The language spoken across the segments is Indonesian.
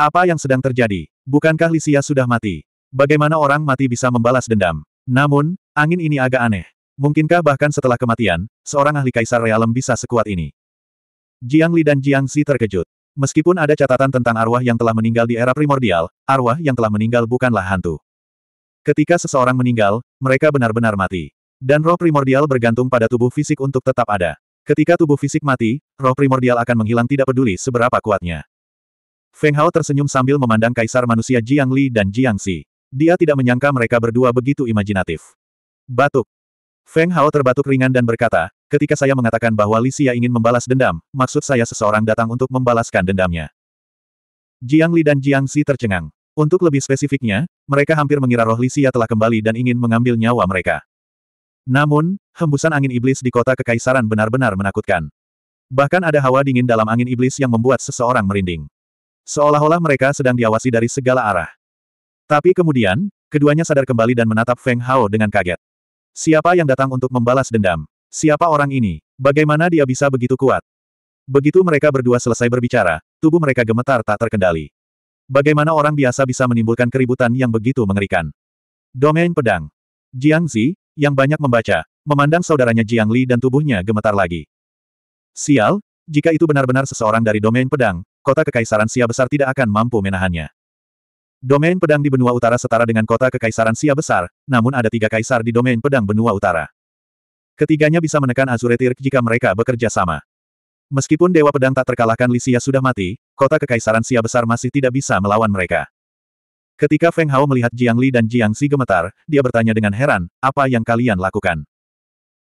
Apa yang sedang terjadi? Bukankah Lisia sudah mati? Bagaimana orang mati bisa membalas dendam? Namun, angin ini agak aneh. Mungkinkah bahkan setelah kematian, seorang ahli kaisar realem bisa sekuat ini? Jiang Li dan Jiang Xi terkejut. Meskipun ada catatan tentang arwah yang telah meninggal di era primordial, arwah yang telah meninggal bukanlah hantu. Ketika seseorang meninggal, mereka benar-benar mati. Dan roh primordial bergantung pada tubuh fisik untuk tetap ada. Ketika tubuh fisik mati, roh primordial akan menghilang tidak peduli seberapa kuatnya. Feng Hao tersenyum sambil memandang kaisar manusia Jiang Li dan Jiang Xi. Dia tidak menyangka mereka berdua begitu imajinatif. Batuk. Feng Hao terbatuk ringan dan berkata, ketika saya mengatakan bahwa Li Xia ingin membalas dendam, maksud saya seseorang datang untuk membalaskan dendamnya. Jiang Li dan Jiang Xi tercengang. Untuk lebih spesifiknya, mereka hampir mengira roh Li Xia telah kembali dan ingin mengambil nyawa mereka. Namun, hembusan angin iblis di kota kekaisaran benar-benar menakutkan. Bahkan ada hawa dingin dalam angin iblis yang membuat seseorang merinding seolah-olah mereka sedang diawasi dari segala arah. Tapi kemudian, keduanya sadar kembali dan menatap Feng Hao dengan kaget. Siapa yang datang untuk membalas dendam? Siapa orang ini? Bagaimana dia bisa begitu kuat? Begitu mereka berdua selesai berbicara, tubuh mereka gemetar tak terkendali. Bagaimana orang biasa bisa menimbulkan keributan yang begitu mengerikan? Domain pedang. Jiang Zi, yang banyak membaca, memandang saudaranya Jiang Li dan tubuhnya gemetar lagi. Sial, jika itu benar-benar seseorang dari domain pedang, kota Kekaisaran Sia Besar tidak akan mampu menahannya. Domain pedang di benua utara setara dengan kota Kekaisaran Sia Besar, namun ada tiga kaisar di domain pedang benua utara. Ketiganya bisa menekan Azure Tirk jika mereka bekerja sama. Meskipun Dewa Pedang tak terkalahkan Lisia sudah mati, kota Kekaisaran Sia Besar masih tidak bisa melawan mereka. Ketika Feng Hao melihat Jiang Li dan Jiang Si gemetar, dia bertanya dengan heran, apa yang kalian lakukan?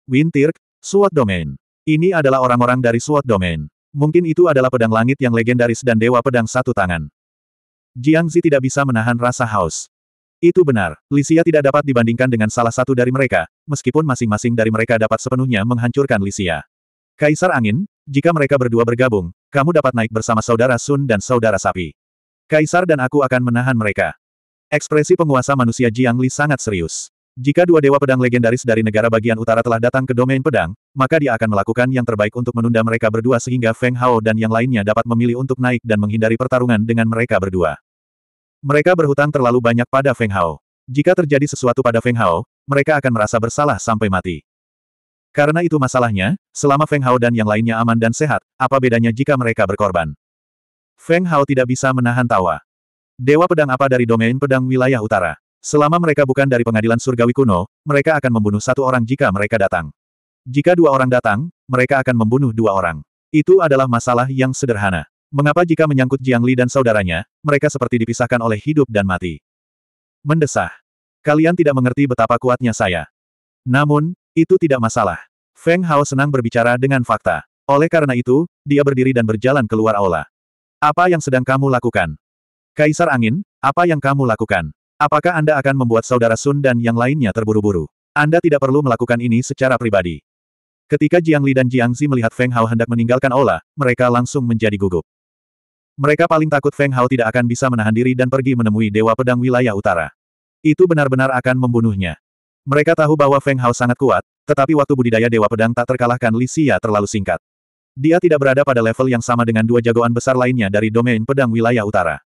Wintirk, Suot Domain. Ini adalah orang-orang dari Suot Domain. Mungkin itu adalah pedang langit yang legendaris dan dewa pedang satu tangan. Jiang Zi tidak bisa menahan rasa haus. Itu benar, Lisia tidak dapat dibandingkan dengan salah satu dari mereka, meskipun masing-masing dari mereka dapat sepenuhnya menghancurkan Lisia. Kaisar Angin, jika mereka berdua bergabung, kamu dapat naik bersama saudara Sun dan saudara Sapi. Kaisar dan aku akan menahan mereka. Ekspresi penguasa manusia Jiang Li sangat serius. Jika dua dewa pedang legendaris dari negara bagian utara telah datang ke domain pedang, maka dia akan melakukan yang terbaik untuk menunda mereka berdua sehingga Feng Hao dan yang lainnya dapat memilih untuk naik dan menghindari pertarungan dengan mereka berdua. Mereka berhutang terlalu banyak pada Feng Hao. Jika terjadi sesuatu pada Feng Hao, mereka akan merasa bersalah sampai mati. Karena itu masalahnya, selama Feng Hao dan yang lainnya aman dan sehat, apa bedanya jika mereka berkorban? Feng Hao tidak bisa menahan tawa. Dewa pedang apa dari domain pedang wilayah utara? Selama mereka bukan dari pengadilan surgawi kuno, mereka akan membunuh satu orang jika mereka datang. Jika dua orang datang, mereka akan membunuh dua orang. Itu adalah masalah yang sederhana. Mengapa jika menyangkut Jiang Li dan saudaranya, mereka seperti dipisahkan oleh hidup dan mati? Mendesah. Kalian tidak mengerti betapa kuatnya saya. Namun, itu tidak masalah. Feng Hao senang berbicara dengan fakta. Oleh karena itu, dia berdiri dan berjalan keluar aula. Apa yang sedang kamu lakukan? Kaisar Angin, apa yang kamu lakukan? Apakah Anda akan membuat saudara Sun dan yang lainnya terburu-buru? Anda tidak perlu melakukan ini secara pribadi. Ketika Jiang Li dan Jiang Zi melihat Feng Hao hendak meninggalkan Ola, mereka langsung menjadi gugup. Mereka paling takut Feng Hao tidak akan bisa menahan diri dan pergi menemui Dewa Pedang Wilayah Utara. Itu benar-benar akan membunuhnya. Mereka tahu bahwa Feng Hao sangat kuat, tetapi waktu budidaya Dewa Pedang tak terkalahkan Li Xia terlalu singkat. Dia tidak berada pada level yang sama dengan dua jagoan besar lainnya dari domain pedang wilayah utara.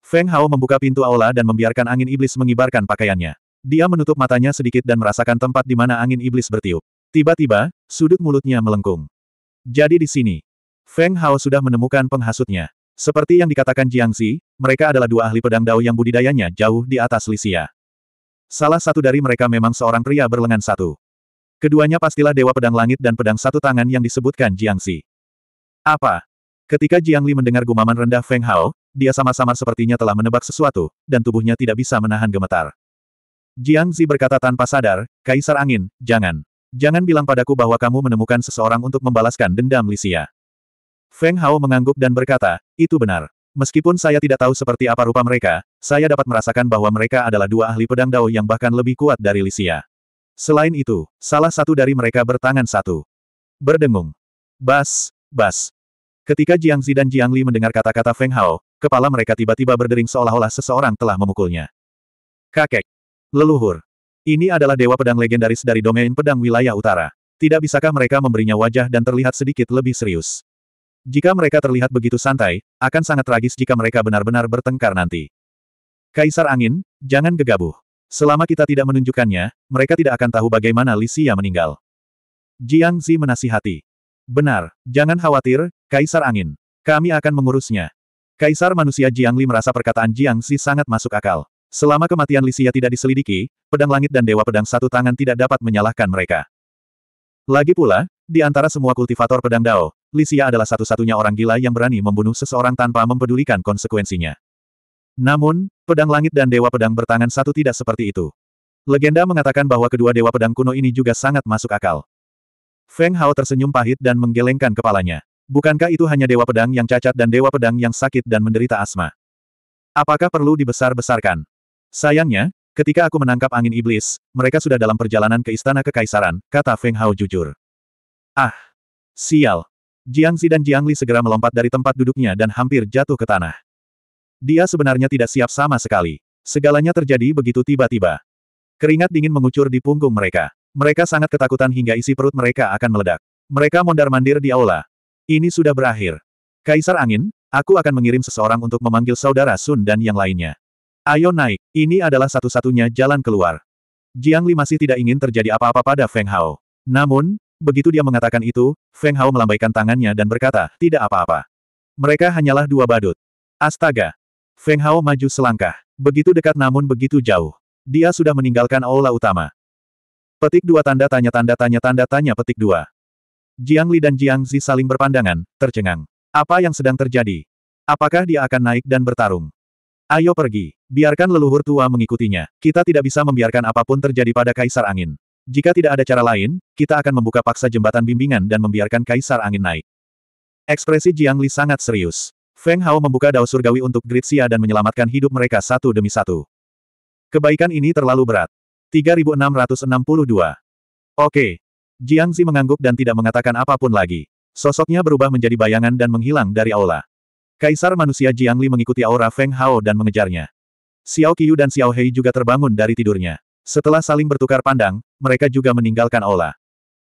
Feng Hao membuka pintu aula dan membiarkan angin iblis mengibarkan pakaiannya. Dia menutup matanya sedikit dan merasakan tempat di mana angin iblis bertiup. Tiba-tiba, sudut mulutnya melengkung. Jadi di sini, Feng Hao sudah menemukan penghasutnya. Seperti yang dikatakan Jiang Xi, mereka adalah dua ahli pedang dao yang budidayanya jauh di atas Lisia. Salah satu dari mereka memang seorang pria berlengan satu. Keduanya pastilah Dewa Pedang Langit dan Pedang Satu Tangan yang disebutkan Jiang Xi. Apa? Ketika Jiang Li mendengar gumaman rendah Feng Hao, dia samar-samar sepertinya telah menebak sesuatu, dan tubuhnya tidak bisa menahan gemetar. Jiang Zi berkata tanpa sadar, Kaisar Angin, jangan. Jangan bilang padaku bahwa kamu menemukan seseorang untuk membalaskan dendam Lisia. Feng Hao mengangguk dan berkata, itu benar. Meskipun saya tidak tahu seperti apa rupa mereka, saya dapat merasakan bahwa mereka adalah dua ahli pedang dao yang bahkan lebih kuat dari Lisia. Selain itu, salah satu dari mereka bertangan satu. Berdengung. Bas, bas. Ketika Jiang Zi dan Jiang Li mendengar kata-kata Feng Hao, Kepala mereka tiba-tiba berdering seolah-olah seseorang telah memukulnya. Kakek. Leluhur. Ini adalah dewa pedang legendaris dari domain pedang wilayah utara. Tidak bisakah mereka memberinya wajah dan terlihat sedikit lebih serius? Jika mereka terlihat begitu santai, akan sangat tragis jika mereka benar-benar bertengkar nanti. Kaisar Angin, jangan gegabah. Selama kita tidak menunjukkannya, mereka tidak akan tahu bagaimana Lisia meninggal. Jiang Zi menasihati. Benar, jangan khawatir, Kaisar Angin. Kami akan mengurusnya. Kaisar manusia Jiang Li merasa perkataan Jiang Si sangat masuk akal. Selama kematian Lisia tidak diselidiki, pedang langit dan dewa pedang satu tangan tidak dapat menyalahkan mereka. Lagi pula, di antara semua kultivator pedang Dao, Lisia adalah satu-satunya orang gila yang berani membunuh seseorang tanpa mempedulikan konsekuensinya. Namun, pedang langit dan dewa pedang bertangan satu tidak seperti itu. Legenda mengatakan bahwa kedua dewa pedang kuno ini juga sangat masuk akal. Feng Hao tersenyum pahit dan menggelengkan kepalanya. Bukankah itu hanya dewa pedang yang cacat dan dewa pedang yang sakit dan menderita asma? Apakah perlu dibesar-besarkan? Sayangnya, ketika aku menangkap angin iblis, mereka sudah dalam perjalanan ke istana kekaisaran, kata Feng Hao jujur. Ah! Sial! Jiang Zi dan Jiang Li segera melompat dari tempat duduknya dan hampir jatuh ke tanah. Dia sebenarnya tidak siap sama sekali. Segalanya terjadi begitu tiba-tiba. Keringat dingin mengucur di punggung mereka. Mereka sangat ketakutan hingga isi perut mereka akan meledak. Mereka mondar-mandir di aula, ini sudah berakhir. Kaisar Angin, aku akan mengirim seseorang untuk memanggil saudara Sun dan yang lainnya. Ayo naik, ini adalah satu-satunya jalan keluar. Jiang Li masih tidak ingin terjadi apa-apa pada Feng Hao. Namun, begitu dia mengatakan itu, Feng Hao melambaikan tangannya dan berkata, tidak apa-apa. Mereka hanyalah dua badut. Astaga! Feng Hao maju selangkah. Begitu dekat namun begitu jauh. Dia sudah meninggalkan aula utama. Petik dua tanda tanya tanda tanya tanda tanya petik dua. Jiang Li dan Jiang Zi saling berpandangan, tercengang. Apa yang sedang terjadi? Apakah dia akan naik dan bertarung? Ayo pergi. Biarkan leluhur tua mengikutinya. Kita tidak bisa membiarkan apapun terjadi pada Kaisar Angin. Jika tidak ada cara lain, kita akan membuka paksa jembatan bimbingan dan membiarkan Kaisar Angin naik. Ekspresi Jiang Li sangat serius. Feng Hao membuka dao surgawi untuk Gritsia dan menyelamatkan hidup mereka satu demi satu. Kebaikan ini terlalu berat. 3662. Oke, Jiang Zi mengangguk dan tidak mengatakan apapun lagi. Sosoknya berubah menjadi bayangan dan menghilang dari aula. Kaisar manusia Jiang Li mengikuti aura Feng Hao dan mengejarnya. Xiao Qiu dan Xiao Hei juga terbangun dari tidurnya. Setelah saling bertukar pandang, mereka juga meninggalkan aula.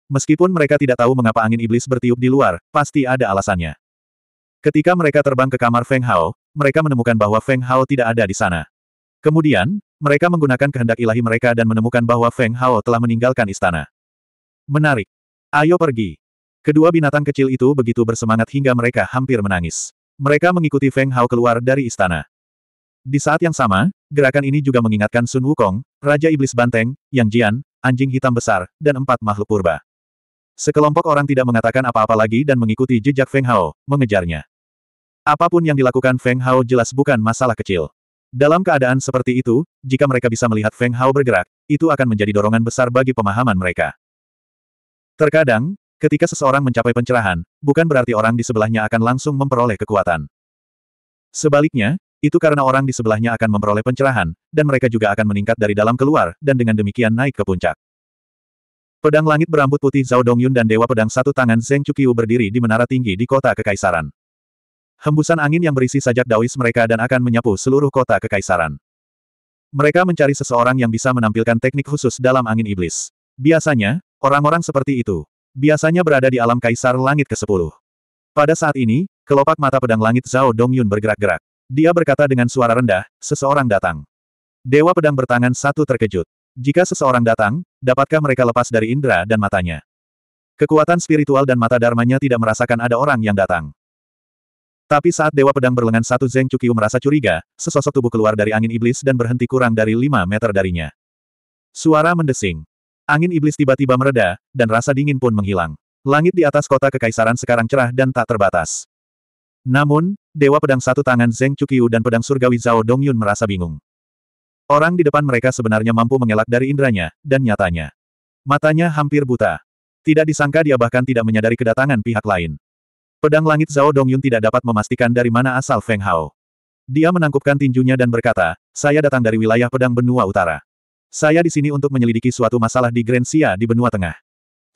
Meskipun mereka tidak tahu mengapa angin iblis bertiup di luar, pasti ada alasannya. Ketika mereka terbang ke kamar Feng Hao, mereka menemukan bahwa Feng Hao tidak ada di sana. Kemudian, mereka menggunakan kehendak ilahi mereka dan menemukan bahwa Feng Hao telah meninggalkan istana. Menarik. Ayo pergi. Kedua binatang kecil itu begitu bersemangat hingga mereka hampir menangis. Mereka mengikuti Feng Hao keluar dari istana. Di saat yang sama, gerakan ini juga mengingatkan Sun Wukong, Raja Iblis Banteng, Yang Jian, anjing hitam besar, dan empat makhluk purba. Sekelompok orang tidak mengatakan apa-apa lagi dan mengikuti jejak Feng Hao, mengejarnya. Apapun yang dilakukan Feng Hao jelas bukan masalah kecil. Dalam keadaan seperti itu, jika mereka bisa melihat Feng Hao bergerak, itu akan menjadi dorongan besar bagi pemahaman mereka. Terkadang, ketika seseorang mencapai pencerahan, bukan berarti orang di sebelahnya akan langsung memperoleh kekuatan. Sebaliknya, itu karena orang di sebelahnya akan memperoleh pencerahan, dan mereka juga akan meningkat dari dalam keluar, dan dengan demikian naik ke puncak. Pedang langit berambut putih Zhao Dongyun dan Dewa Pedang Satu Tangan Zeng Chukiu berdiri di menara tinggi di kota Kekaisaran. Hembusan angin yang berisi sajak daois mereka dan akan menyapu seluruh kota Kekaisaran. Mereka mencari seseorang yang bisa menampilkan teknik khusus dalam angin iblis. Biasanya, Orang-orang seperti itu biasanya berada di alam kaisar langit ke-10. Pada saat ini, kelopak mata pedang langit Zhao Dongyun bergerak-gerak. Dia berkata dengan suara rendah, seseorang datang. Dewa pedang bertangan satu terkejut. Jika seseorang datang, dapatkah mereka lepas dari indera dan matanya? Kekuatan spiritual dan mata dharmanya tidak merasakan ada orang yang datang. Tapi saat Dewa Pedang berlengan satu Zeng Cukiu merasa curiga, sesosok tubuh keluar dari angin iblis dan berhenti kurang dari lima meter darinya. Suara mendesing. Angin iblis tiba-tiba mereda, dan rasa dingin pun menghilang. Langit di atas kota kekaisaran sekarang cerah dan tak terbatas. Namun, Dewa Pedang Satu Tangan Zeng Chukiu dan Pedang Surgawi Zhao Dongyun merasa bingung. Orang di depan mereka sebenarnya mampu mengelak dari indranya, dan nyatanya. Matanya hampir buta. Tidak disangka dia bahkan tidak menyadari kedatangan pihak lain. Pedang langit Zhao Dongyun tidak dapat memastikan dari mana asal Feng Hao. Dia menangkupkan tinjunya dan berkata, saya datang dari wilayah pedang benua utara. Saya di sini untuk menyelidiki suatu masalah di Grensia di benua tengah.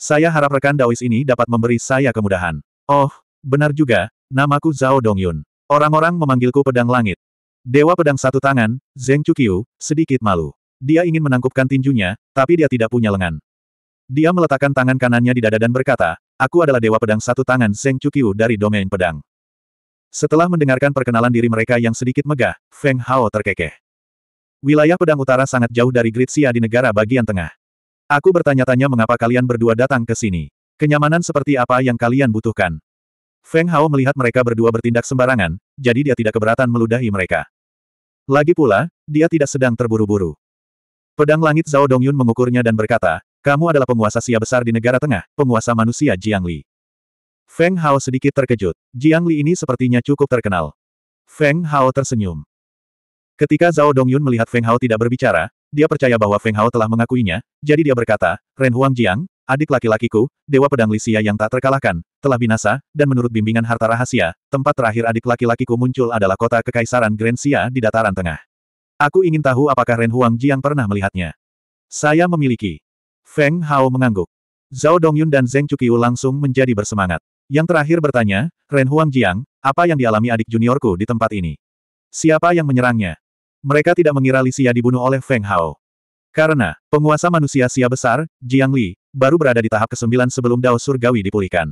Saya harap rekan Daois ini dapat memberi saya kemudahan. Oh, benar juga, namaku Zhao Dongyun. Orang-orang memanggilku pedang langit. Dewa pedang satu tangan, Zeng Chukyu, sedikit malu. Dia ingin menangkupkan tinjunya, tapi dia tidak punya lengan. Dia meletakkan tangan kanannya di dada dan berkata, Aku adalah dewa pedang satu tangan Zeng Chukyu dari domain pedang. Setelah mendengarkan perkenalan diri mereka yang sedikit megah, Feng Hao terkekeh. Wilayah pedang utara sangat jauh dari Gritsia di negara bagian tengah. Aku bertanya-tanya mengapa kalian berdua datang ke sini. Kenyamanan seperti apa yang kalian butuhkan? Feng Hao melihat mereka berdua bertindak sembarangan, jadi dia tidak keberatan meludahi mereka. Lagi pula, dia tidak sedang terburu-buru. Pedang langit Zhao Dongyun mengukurnya dan berkata, kamu adalah penguasa sia besar di negara tengah, penguasa manusia Jiang Li. Feng Hao sedikit terkejut. Jiang Li ini sepertinya cukup terkenal. Feng Hao tersenyum. Ketika Zhao Dongyun melihat Feng Hao tidak berbicara, dia percaya bahwa Feng Hao telah mengakuinya, jadi dia berkata, Ren Huang Jiang, adik laki-lakiku, Dewa Pedang Lisia yang tak terkalahkan, telah binasa, dan menurut bimbingan harta rahasia, tempat terakhir adik laki-lakiku muncul adalah kota Kekaisaran Grand Xia di dataran tengah. Aku ingin tahu apakah Ren Huang Jiang pernah melihatnya. Saya memiliki. Feng Hao mengangguk. Zhao Dongyun dan Zheng Chukiu langsung menjadi bersemangat. Yang terakhir bertanya, Ren Huang Jiang, apa yang dialami adik juniorku di tempat ini? Siapa yang menyerangnya? Mereka tidak mengira Li Xia dibunuh oleh Feng Hao. Karena, penguasa manusia Sia besar, Jiang Li, baru berada di tahap ke-9 sebelum Dao Surgawi dipulihkan.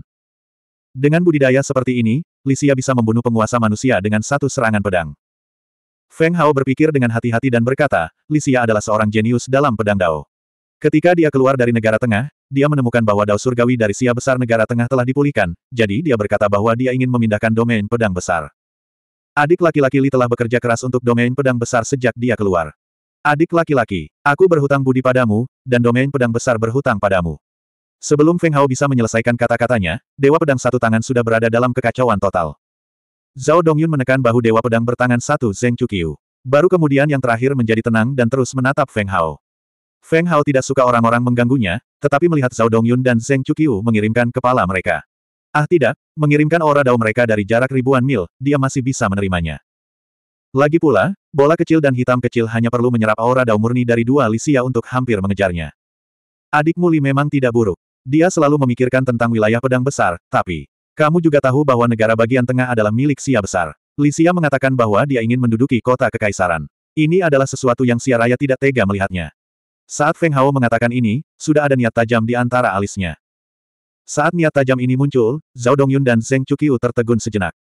Dengan budidaya seperti ini, Li Xia bisa membunuh penguasa manusia dengan satu serangan pedang. Feng Hao berpikir dengan hati-hati dan berkata, Li Xia adalah seorang jenius dalam pedang Dao. Ketika dia keluar dari negara tengah, dia menemukan bahwa Dao Surgawi dari Sia Besar Negara Tengah telah dipulihkan, jadi dia berkata bahwa dia ingin memindahkan domain pedang besar. Adik laki-laki Li telah bekerja keras untuk domain pedang besar sejak dia keluar. Adik laki-laki, aku berhutang budi padamu, dan domain pedang besar berhutang padamu. Sebelum Feng Hao bisa menyelesaikan kata-katanya, Dewa Pedang Satu Tangan sudah berada dalam kekacauan total. Zhao Dongyun menekan bahu Dewa Pedang bertangan satu Zeng Chukiu. Baru kemudian yang terakhir menjadi tenang dan terus menatap Feng Hao. Feng Hao tidak suka orang-orang mengganggunya, tetapi melihat Zhao Dongyun dan Zeng Chukiu mengirimkan kepala mereka. Ah tidak, mengirimkan aura dao mereka dari jarak ribuan mil, dia masih bisa menerimanya. Lagi pula, bola kecil dan hitam kecil hanya perlu menyerap aura dao murni dari dua lisia untuk hampir mengejarnya. Adik Muli memang tidak buruk. Dia selalu memikirkan tentang wilayah pedang besar, tapi... Kamu juga tahu bahwa negara bagian tengah adalah milik Sia Besar. Lisia mengatakan bahwa dia ingin menduduki kota kekaisaran. Ini adalah sesuatu yang Sia Raya tidak tega melihatnya. Saat Feng Hao mengatakan ini, sudah ada niat tajam di antara alisnya. Saat niat tajam ini muncul, Zhao Dongyun dan Zheng Chukiu tertegun sejenak.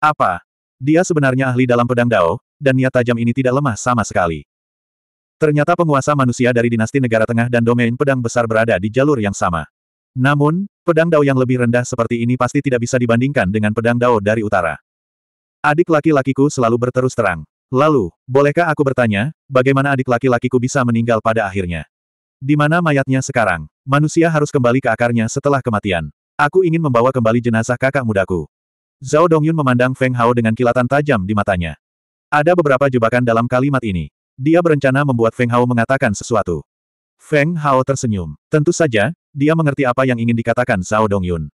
Apa? Dia sebenarnya ahli dalam pedang Dao, dan niat tajam ini tidak lemah sama sekali. Ternyata penguasa manusia dari dinasti negara tengah dan domain pedang besar berada di jalur yang sama. Namun, pedang Dao yang lebih rendah seperti ini pasti tidak bisa dibandingkan dengan pedang Dao dari utara. Adik laki-lakiku selalu berterus terang. Lalu, bolehkah aku bertanya, bagaimana adik laki-lakiku bisa meninggal pada akhirnya? Di mana mayatnya sekarang? Manusia harus kembali ke akarnya setelah kematian. Aku ingin membawa kembali jenazah kakak mudaku. Zhao Dongyun memandang Feng Hao dengan kilatan tajam di matanya. Ada beberapa jebakan dalam kalimat ini. Dia berencana membuat Feng Hao mengatakan sesuatu. Feng Hao tersenyum. Tentu saja, dia mengerti apa yang ingin dikatakan Zhao Dongyun.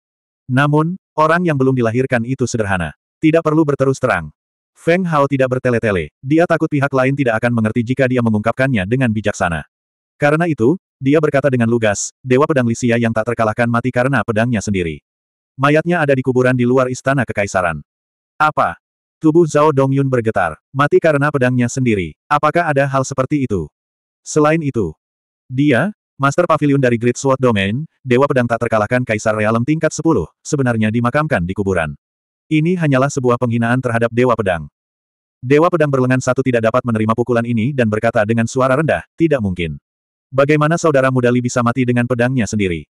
Namun, orang yang belum dilahirkan itu sederhana. Tidak perlu berterus terang. Feng Hao tidak bertele-tele. Dia takut pihak lain tidak akan mengerti jika dia mengungkapkannya dengan bijaksana. Karena itu, dia berkata dengan lugas, Dewa Pedang Lisia yang tak terkalahkan mati karena pedangnya sendiri. Mayatnya ada di kuburan di luar istana kekaisaran. Apa? Tubuh Zhao Dongyun bergetar. Mati karena pedangnya sendiri. Apakah ada hal seperti itu? Selain itu, dia, Master Pavilion dari Great Sword Domain, Dewa Pedang tak terkalahkan Kaisar Realem tingkat 10, sebenarnya dimakamkan di kuburan. Ini hanyalah sebuah penghinaan terhadap Dewa Pedang. Dewa Pedang berlengan satu tidak dapat menerima pukulan ini dan berkata dengan suara rendah, tidak mungkin. Bagaimana saudara muda Li bisa mati dengan pedangnya sendiri?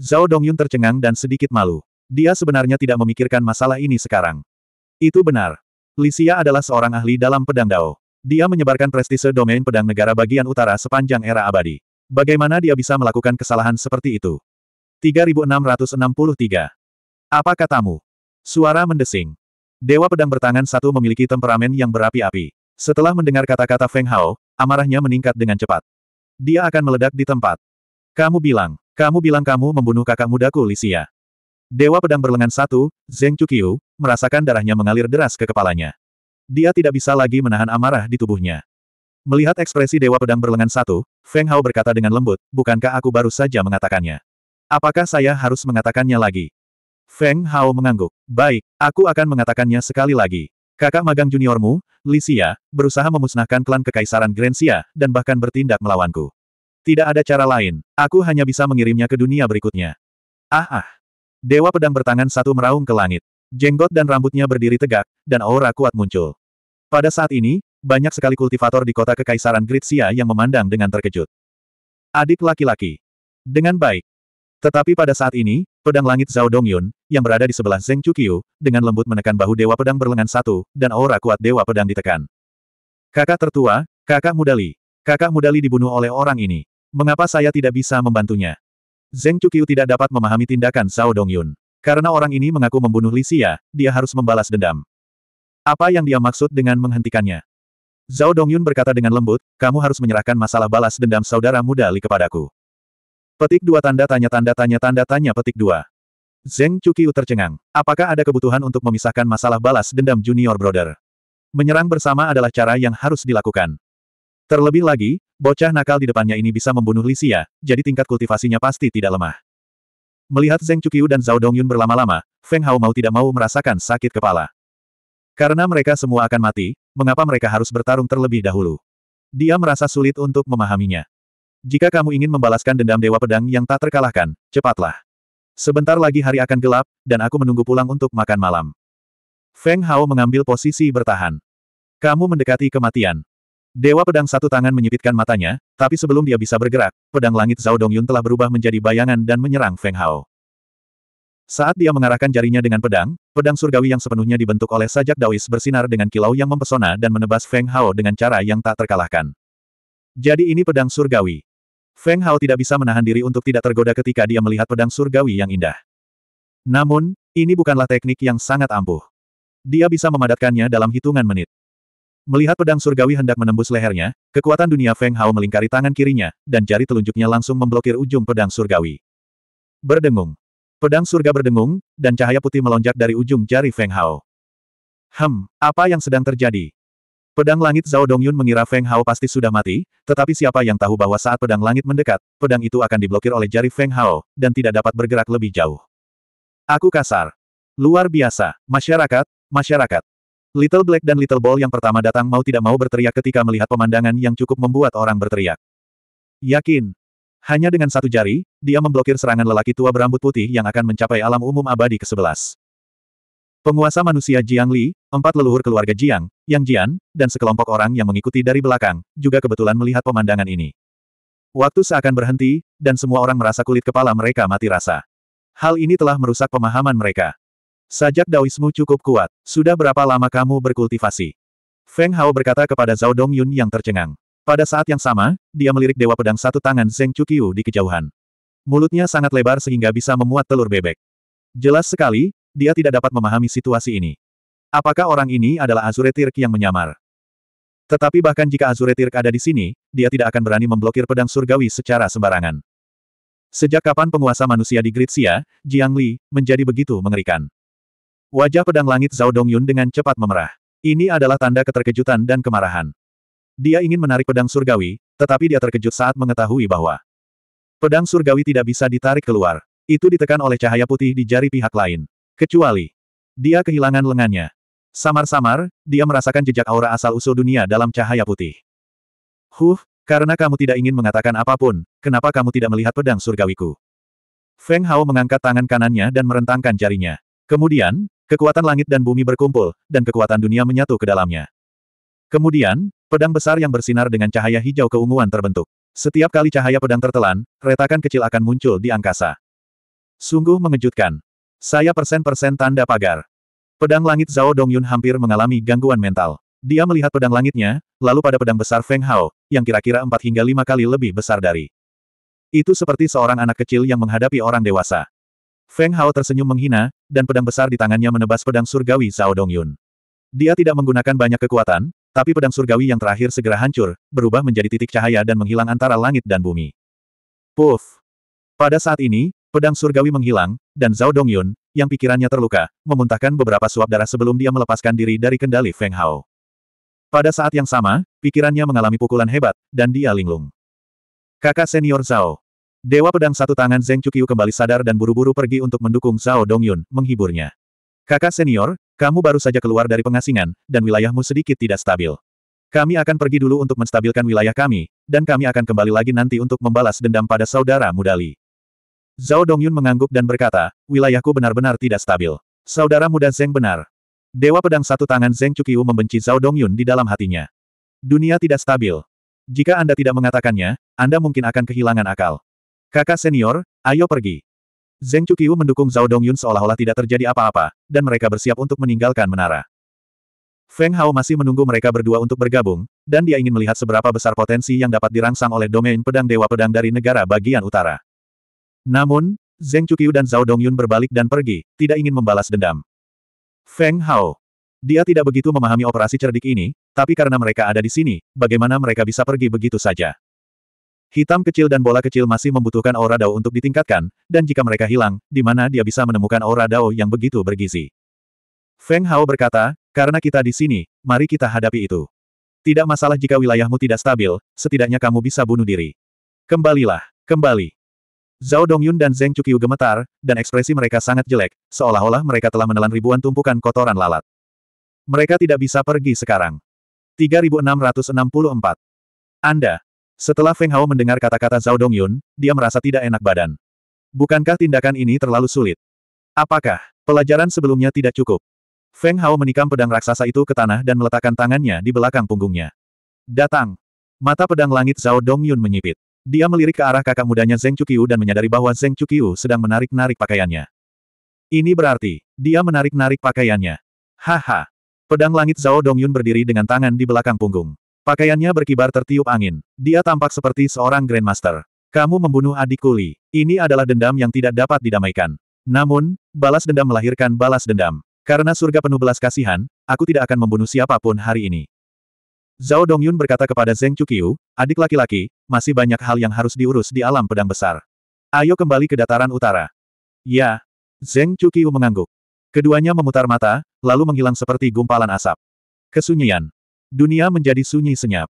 Zhao Dongyun tercengang dan sedikit malu. Dia sebenarnya tidak memikirkan masalah ini sekarang. Itu benar. Xia adalah seorang ahli dalam pedang Dao. Dia menyebarkan prestise domain pedang negara bagian utara sepanjang era abadi. Bagaimana dia bisa melakukan kesalahan seperti itu? 3663. Apa katamu? Suara mendesing. Dewa pedang bertangan satu memiliki temperamen yang berapi-api. Setelah mendengar kata-kata Feng Hao, amarahnya meningkat dengan cepat. Dia akan meledak di tempat. Kamu bilang, kamu bilang kamu membunuh kakak mudaku Lisia. Dewa pedang berlengan satu, Zeng Chukiu, merasakan darahnya mengalir deras ke kepalanya. Dia tidak bisa lagi menahan amarah di tubuhnya. Melihat ekspresi Dewa Pedang Berlengan Satu, Feng Hao berkata dengan lembut, bukankah aku baru saja mengatakannya? Apakah saya harus mengatakannya lagi? Feng Hao mengangguk. Baik, aku akan mengatakannya sekali lagi. Kakak magang juniormu, Lisia, berusaha memusnahkan klan kekaisaran Grensia, dan bahkan bertindak melawanku. Tidak ada cara lain, aku hanya bisa mengirimnya ke dunia berikutnya. Ah ah. Dewa pedang bertangan satu meraung ke langit. Jenggot dan rambutnya berdiri tegak, dan aura kuat muncul. Pada saat ini, banyak sekali kultivator di kota kekaisaran Gritsia yang memandang dengan terkejut. Adik laki-laki. Dengan baik. Tetapi pada saat ini, pedang langit Zhao Dongyun, yang berada di sebelah Zeng Chukiu dengan lembut menekan bahu Dewa Pedang berlengan satu, dan aura kuat Dewa Pedang ditekan. Kakak tertua, kakak mudali. Kakak mudali dibunuh oleh orang ini. Mengapa saya tidak bisa membantunya? Zeng Chukiu tidak dapat memahami tindakan Zhao Dongyun. Karena orang ini mengaku membunuh Lisia, dia harus membalas dendam. Apa yang dia maksud dengan menghentikannya? Zhao Dongyun berkata dengan lembut, kamu harus menyerahkan masalah balas dendam saudara muda Li kepadaku. Petik dua tanda tanya tanda tanya tanda tanya petik dua. Zeng Chukiu tercengang. Apakah ada kebutuhan untuk memisahkan masalah balas dendam junior brother? Menyerang bersama adalah cara yang harus dilakukan. Terlebih lagi, bocah nakal di depannya ini bisa membunuh Lisia, jadi tingkat kultivasinya pasti tidak lemah. Melihat Zeng Chukiu dan Zhao Dongyun berlama-lama, Feng Hao mau tidak mau merasakan sakit kepala. Karena mereka semua akan mati, mengapa mereka harus bertarung terlebih dahulu? Dia merasa sulit untuk memahaminya. Jika kamu ingin membalaskan dendam Dewa Pedang yang tak terkalahkan, cepatlah. Sebentar lagi hari akan gelap, dan aku menunggu pulang untuk makan malam. Feng Hao mengambil posisi bertahan. Kamu mendekati kematian. Dewa pedang satu tangan menyipitkan matanya, tapi sebelum dia bisa bergerak, pedang langit Zhao Dongyun telah berubah menjadi bayangan dan menyerang Feng Hao. Saat dia mengarahkan jarinya dengan pedang, pedang surgawi yang sepenuhnya dibentuk oleh sajak Daois bersinar dengan kilau yang mempesona dan menebas Feng Hao dengan cara yang tak terkalahkan. Jadi ini pedang surgawi. Feng Hao tidak bisa menahan diri untuk tidak tergoda ketika dia melihat pedang surgawi yang indah. Namun, ini bukanlah teknik yang sangat ampuh. Dia bisa memadatkannya dalam hitungan menit. Melihat pedang surgawi hendak menembus lehernya, kekuatan dunia Feng Hao melingkari tangan kirinya, dan jari telunjuknya langsung memblokir ujung pedang surgawi. Berdengung. Pedang surga berdengung, dan cahaya putih melonjak dari ujung jari Feng Hao. Hem, apa yang sedang terjadi? Pedang langit Zhao Dongyun mengira Feng Hao pasti sudah mati, tetapi siapa yang tahu bahwa saat pedang langit mendekat, pedang itu akan diblokir oleh jari Feng Hao, dan tidak dapat bergerak lebih jauh. Aku kasar. Luar biasa. Masyarakat, masyarakat. Little Black dan Little Ball yang pertama datang mau tidak mau berteriak ketika melihat pemandangan yang cukup membuat orang berteriak. Yakin. Hanya dengan satu jari, dia memblokir serangan lelaki tua berambut putih yang akan mencapai alam umum abadi ke-11. Penguasa manusia Jiang Li, empat leluhur keluarga Jiang, Yang Jian, dan sekelompok orang yang mengikuti dari belakang, juga kebetulan melihat pemandangan ini. Waktu seakan berhenti, dan semua orang merasa kulit kepala mereka mati rasa. Hal ini telah merusak pemahaman mereka. Sajak Daoismu cukup kuat, sudah berapa lama kamu berkultivasi? Feng Hao berkata kepada Zhao Dongyun yang tercengang. Pada saat yang sama, dia melirik Dewa Pedang Satu Tangan Zeng Chuqiu di kejauhan. Mulutnya sangat lebar sehingga bisa memuat telur bebek. Jelas sekali, dia tidak dapat memahami situasi ini. Apakah orang ini adalah Azure Tirk yang menyamar? Tetapi bahkan jika Azure Tirk ada di sini, dia tidak akan berani memblokir pedang surgawi secara sembarangan. Sejak kapan penguasa manusia di Gritsia, Jiang Li, menjadi begitu mengerikan? Wajah pedang langit Zhao Dongyun dengan cepat memerah. Ini adalah tanda keterkejutan dan kemarahan. Dia ingin menarik pedang surgawi, tetapi dia terkejut saat mengetahui bahwa pedang surgawi tidak bisa ditarik keluar. Itu ditekan oleh cahaya putih di jari pihak lain. Kecuali, dia kehilangan lengannya. Samar-samar, dia merasakan jejak aura asal-usul dunia dalam cahaya putih. Huh, karena kamu tidak ingin mengatakan apapun, kenapa kamu tidak melihat pedang surgawiku? Feng Hao mengangkat tangan kanannya dan merentangkan jarinya. Kemudian, kekuatan langit dan bumi berkumpul, dan kekuatan dunia menyatu ke dalamnya. Kemudian, pedang besar yang bersinar dengan cahaya hijau keunguan terbentuk. Setiap kali cahaya pedang tertelan, retakan kecil akan muncul di angkasa. Sungguh mengejutkan. Saya persen-persen tanda pagar. Pedang langit Zhao Dongyun hampir mengalami gangguan mental. Dia melihat pedang langitnya, lalu pada pedang besar Feng Hao, yang kira-kira 4 hingga lima kali lebih besar dari. Itu seperti seorang anak kecil yang menghadapi orang dewasa. Feng Hao tersenyum menghina, dan pedang besar di tangannya menebas pedang surgawi Zhao Dongyun. Dia tidak menggunakan banyak kekuatan, tapi pedang surgawi yang terakhir segera hancur, berubah menjadi titik cahaya dan menghilang antara langit dan bumi. Puff! Pada saat ini, Pedang surgawi menghilang, dan Zhao Dongyun, yang pikirannya terluka, memuntahkan beberapa suap darah sebelum dia melepaskan diri dari kendali Feng Hao. Pada saat yang sama, pikirannya mengalami pukulan hebat, dan dia linglung. Kakak senior Zhao. Dewa pedang satu tangan Zeng Chukiu kembali sadar dan buru-buru pergi untuk mendukung Zhao Dongyun, menghiburnya. Kakak senior, kamu baru saja keluar dari pengasingan, dan wilayahmu sedikit tidak stabil. Kami akan pergi dulu untuk menstabilkan wilayah kami, dan kami akan kembali lagi nanti untuk membalas dendam pada saudara Mudali. Zhao Dongyun mengangguk dan berkata, wilayahku benar-benar tidak stabil. Saudara muda Zeng benar. Dewa pedang satu tangan Zeng Chukiu membenci Zhao Dongyun di dalam hatinya. Dunia tidak stabil. Jika Anda tidak mengatakannya, Anda mungkin akan kehilangan akal. Kakak senior, ayo pergi. Zeng Chukiu mendukung Zhao Dongyun seolah-olah tidak terjadi apa-apa, dan mereka bersiap untuk meninggalkan menara. Feng Hao masih menunggu mereka berdua untuk bergabung, dan dia ingin melihat seberapa besar potensi yang dapat dirangsang oleh domain pedang Dewa Pedang dari negara bagian utara. Namun, Zeng Chuqiu dan Zhao Dongyun berbalik dan pergi, tidak ingin membalas dendam. Feng Hao. Dia tidak begitu memahami operasi cerdik ini, tapi karena mereka ada di sini, bagaimana mereka bisa pergi begitu saja? Hitam kecil dan bola kecil masih membutuhkan aura dao untuk ditingkatkan, dan jika mereka hilang, di mana dia bisa menemukan aura dao yang begitu bergizi? Feng Hao berkata, karena kita di sini, mari kita hadapi itu. Tidak masalah jika wilayahmu tidak stabil, setidaknya kamu bisa bunuh diri. Kembalilah, kembali. Zhao Dongyun dan Zheng Chukyu gemetar, dan ekspresi mereka sangat jelek, seolah-olah mereka telah menelan ribuan tumpukan kotoran lalat. Mereka tidak bisa pergi sekarang. 3664. Anda. Setelah Feng Hao mendengar kata-kata Zhao Dongyun, dia merasa tidak enak badan. Bukankah tindakan ini terlalu sulit? Apakah pelajaran sebelumnya tidak cukup? Feng Hao menikam pedang raksasa itu ke tanah dan meletakkan tangannya di belakang punggungnya. Datang. Mata pedang langit Zhao Dongyun menyipit. Dia melirik ke arah kakak mudanya Zeng Chukiu dan menyadari bahwa Zeng Chukiu sedang menarik-narik pakaiannya. Ini berarti, dia menarik-narik pakaiannya. Haha. Pedang langit Zhao Dongyun berdiri dengan tangan di belakang punggung. Pakaiannya berkibar tertiup angin. Dia tampak seperti seorang Grandmaster. Kamu membunuh adik Kuli. Ini adalah dendam yang tidak dapat didamaikan. Namun, balas dendam melahirkan balas dendam. Karena surga penuh belas kasihan, aku tidak akan membunuh siapapun hari ini. Zhao Dongyun berkata kepada Zeng Chukiu, adik laki-laki, masih banyak hal yang harus diurus di alam pedang besar. Ayo kembali ke dataran utara. Ya. Zeng Chukiu mengangguk. Keduanya memutar mata, lalu menghilang seperti gumpalan asap. Kesunyian. Dunia menjadi sunyi senyap.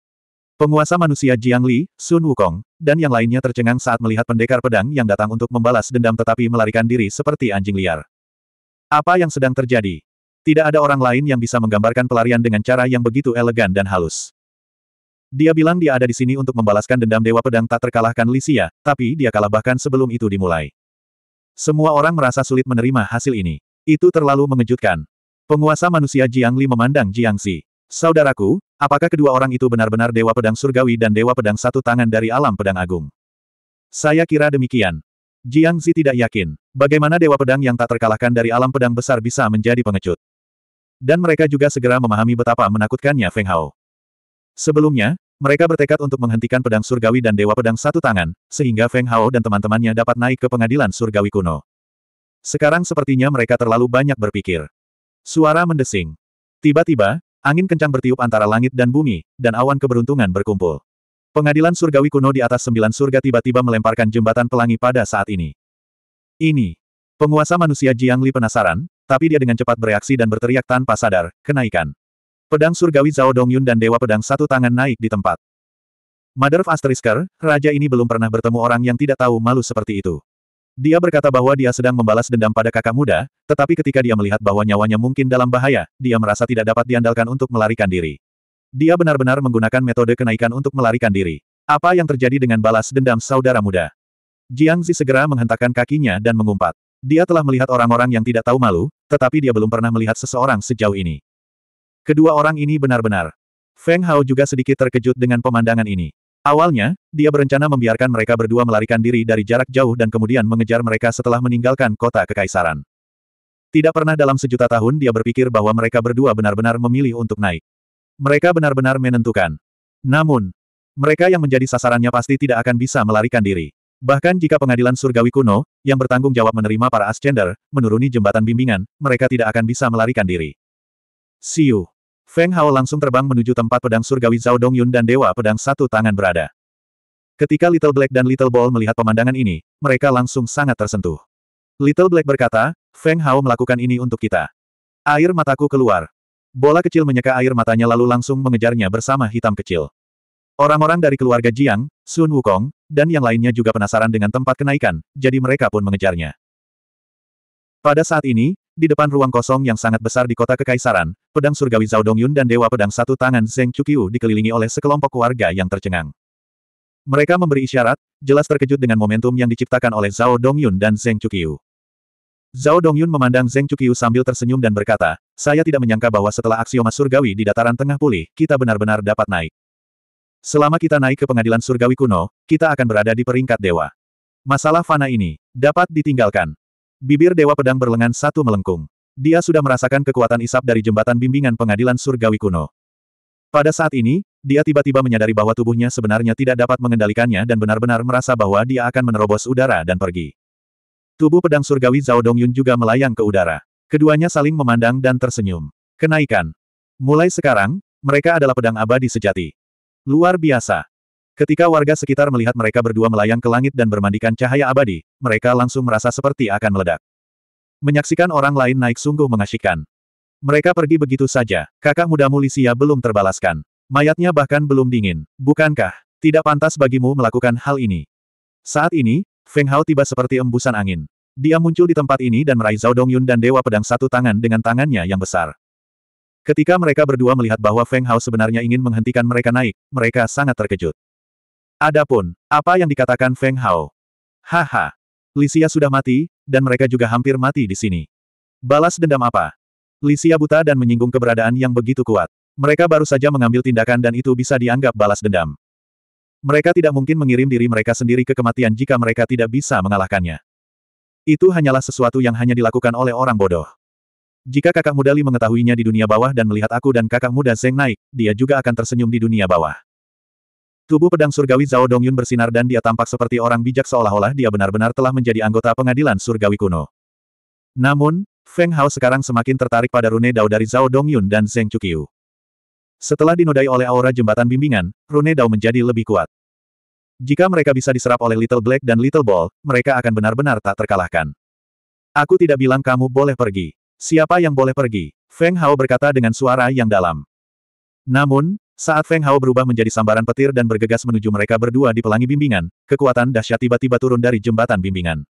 Penguasa manusia Jiang Li, Sun Wukong, dan yang lainnya tercengang saat melihat pendekar pedang yang datang untuk membalas dendam tetapi melarikan diri seperti anjing liar. Apa yang sedang terjadi? Tidak ada orang lain yang bisa menggambarkan pelarian dengan cara yang begitu elegan dan halus. Dia bilang dia ada di sini untuk membalaskan dendam Dewa Pedang tak terkalahkan Lisia, tapi dia kalah bahkan sebelum itu dimulai. Semua orang merasa sulit menerima hasil ini. Itu terlalu mengejutkan. Penguasa manusia Jiang Li memandang Jiang Xi. Saudaraku, apakah kedua orang itu benar-benar Dewa Pedang Surgawi dan Dewa Pedang Satu Tangan dari Alam Pedang Agung? Saya kira demikian. Jiang Zi tidak yakin. Bagaimana Dewa Pedang yang tak terkalahkan dari alam pedang besar bisa menjadi pengecut? Dan mereka juga segera memahami betapa menakutkannya Feng Hao. Sebelumnya, mereka bertekad untuk menghentikan pedang surgawi dan dewa pedang satu tangan, sehingga Feng Hao dan teman-temannya dapat naik ke pengadilan surgawi kuno. Sekarang sepertinya mereka terlalu banyak berpikir. Suara mendesing. Tiba-tiba, angin kencang bertiup antara langit dan bumi, dan awan keberuntungan berkumpul. Pengadilan surgawi kuno di atas sembilan surga tiba-tiba melemparkan jembatan pelangi pada saat ini. Ini. Penguasa manusia Jiang Li penasaran, tapi dia dengan cepat bereaksi dan berteriak tanpa sadar, kenaikan. Pedang surgawi Zhao Dongyun dan Dewa Pedang satu tangan naik di tempat. Mother of Asterisker, raja ini belum pernah bertemu orang yang tidak tahu malu seperti itu. Dia berkata bahwa dia sedang membalas dendam pada kakak muda, tetapi ketika dia melihat bahwa nyawanya mungkin dalam bahaya, dia merasa tidak dapat diandalkan untuk melarikan diri. Dia benar-benar menggunakan metode kenaikan untuk melarikan diri. Apa yang terjadi dengan balas dendam saudara muda? Jiang Zi segera menghentakkan kakinya dan mengumpat. Dia telah melihat orang-orang yang tidak tahu malu, tetapi dia belum pernah melihat seseorang sejauh ini. Kedua orang ini benar-benar. Feng Hao juga sedikit terkejut dengan pemandangan ini. Awalnya, dia berencana membiarkan mereka berdua melarikan diri dari jarak jauh dan kemudian mengejar mereka setelah meninggalkan kota kekaisaran. Tidak pernah dalam sejuta tahun dia berpikir bahwa mereka berdua benar-benar memilih untuk naik. Mereka benar-benar menentukan. Namun, mereka yang menjadi sasarannya pasti tidak akan bisa melarikan diri. Bahkan jika pengadilan surgawi kuno, yang bertanggung jawab menerima para ascender, menuruni jembatan bimbingan, mereka tidak akan bisa melarikan diri. Siu. Feng Hao langsung terbang menuju tempat pedang surgawi Zhao Dongyun dan Dewa Pedang Satu Tangan berada. Ketika Little Black dan Little Ball melihat pemandangan ini, mereka langsung sangat tersentuh. Little Black berkata, Feng Hao melakukan ini untuk kita. Air mataku keluar. Bola kecil menyeka air matanya lalu langsung mengejarnya bersama hitam kecil. Orang-orang dari keluarga Jiang, Sun Wukong, dan yang lainnya juga penasaran dengan tempat kenaikan, jadi mereka pun mengejarnya. Pada saat ini, di depan ruang kosong yang sangat besar di kota Kekaisaran, pedang surgawi Zhao Dongyun dan Dewa Pedang Satu Tangan Zeng Chukyu dikelilingi oleh sekelompok keluarga yang tercengang. Mereka memberi isyarat, jelas terkejut dengan momentum yang diciptakan oleh Zhao Dongyun dan Zeng Chukyu. Zhao Dongyun memandang Zeng Chukyu sambil tersenyum dan berkata, saya tidak menyangka bahwa setelah aksioma surgawi di dataran tengah pulih, kita benar-benar dapat naik. Selama kita naik ke pengadilan surgawi kuno, kita akan berada di peringkat dewa. Masalah fana ini, dapat ditinggalkan. Bibir dewa pedang berlengan satu melengkung. Dia sudah merasakan kekuatan isap dari jembatan bimbingan pengadilan surgawi kuno. Pada saat ini, dia tiba-tiba menyadari bahwa tubuhnya sebenarnya tidak dapat mengendalikannya dan benar-benar merasa bahwa dia akan menerobos udara dan pergi. Tubuh pedang surgawi Zhao Dongyun juga melayang ke udara. Keduanya saling memandang dan tersenyum. Kenaikan. Mulai sekarang, mereka adalah pedang abadi sejati. Luar biasa. Ketika warga sekitar melihat mereka berdua melayang ke langit dan bermandikan cahaya abadi, mereka langsung merasa seperti akan meledak. Menyaksikan orang lain naik sungguh mengasyikkan. Mereka pergi begitu saja, kakak muda Mulisia belum terbalaskan. Mayatnya bahkan belum dingin, bukankah? Tidak pantas bagimu melakukan hal ini. Saat ini, Feng Hao tiba seperti embusan angin. Dia muncul di tempat ini dan meraih Zhao Dongyun dan Dewa Pedang satu tangan dengan tangannya yang besar. Ketika mereka berdua melihat bahwa Feng Hao sebenarnya ingin menghentikan mereka naik, mereka sangat terkejut. Adapun, apa yang dikatakan Feng Hao? Haha. Lisia sudah mati, dan mereka juga hampir mati di sini. Balas dendam apa? Lisia buta dan menyinggung keberadaan yang begitu kuat. Mereka baru saja mengambil tindakan dan itu bisa dianggap balas dendam. Mereka tidak mungkin mengirim diri mereka sendiri ke kematian jika mereka tidak bisa mengalahkannya. Itu hanyalah sesuatu yang hanya dilakukan oleh orang bodoh. Jika kakak muda Li mengetahuinya di dunia bawah dan melihat aku dan kakak muda Zeng naik, dia juga akan tersenyum di dunia bawah. Tubuh pedang surgawi Zhao Dongyun bersinar dan dia tampak seperti orang bijak seolah-olah dia benar-benar telah menjadi anggota pengadilan surgawi kuno. Namun, Feng Hao sekarang semakin tertarik pada rune Dao dari Zhao Dongyun dan Zeng Chukiu. Setelah dinodai oleh aura jembatan bimbingan, rune Dao menjadi lebih kuat. Jika mereka bisa diserap oleh Little Black dan Little Ball, mereka akan benar-benar tak terkalahkan. Aku tidak bilang kamu boleh pergi. Siapa yang boleh pergi? Feng Hao berkata dengan suara yang dalam. Namun, saat Feng Hao berubah menjadi sambaran petir dan bergegas menuju mereka berdua di pelangi bimbingan, kekuatan dahsyat tiba-tiba turun dari jembatan bimbingan.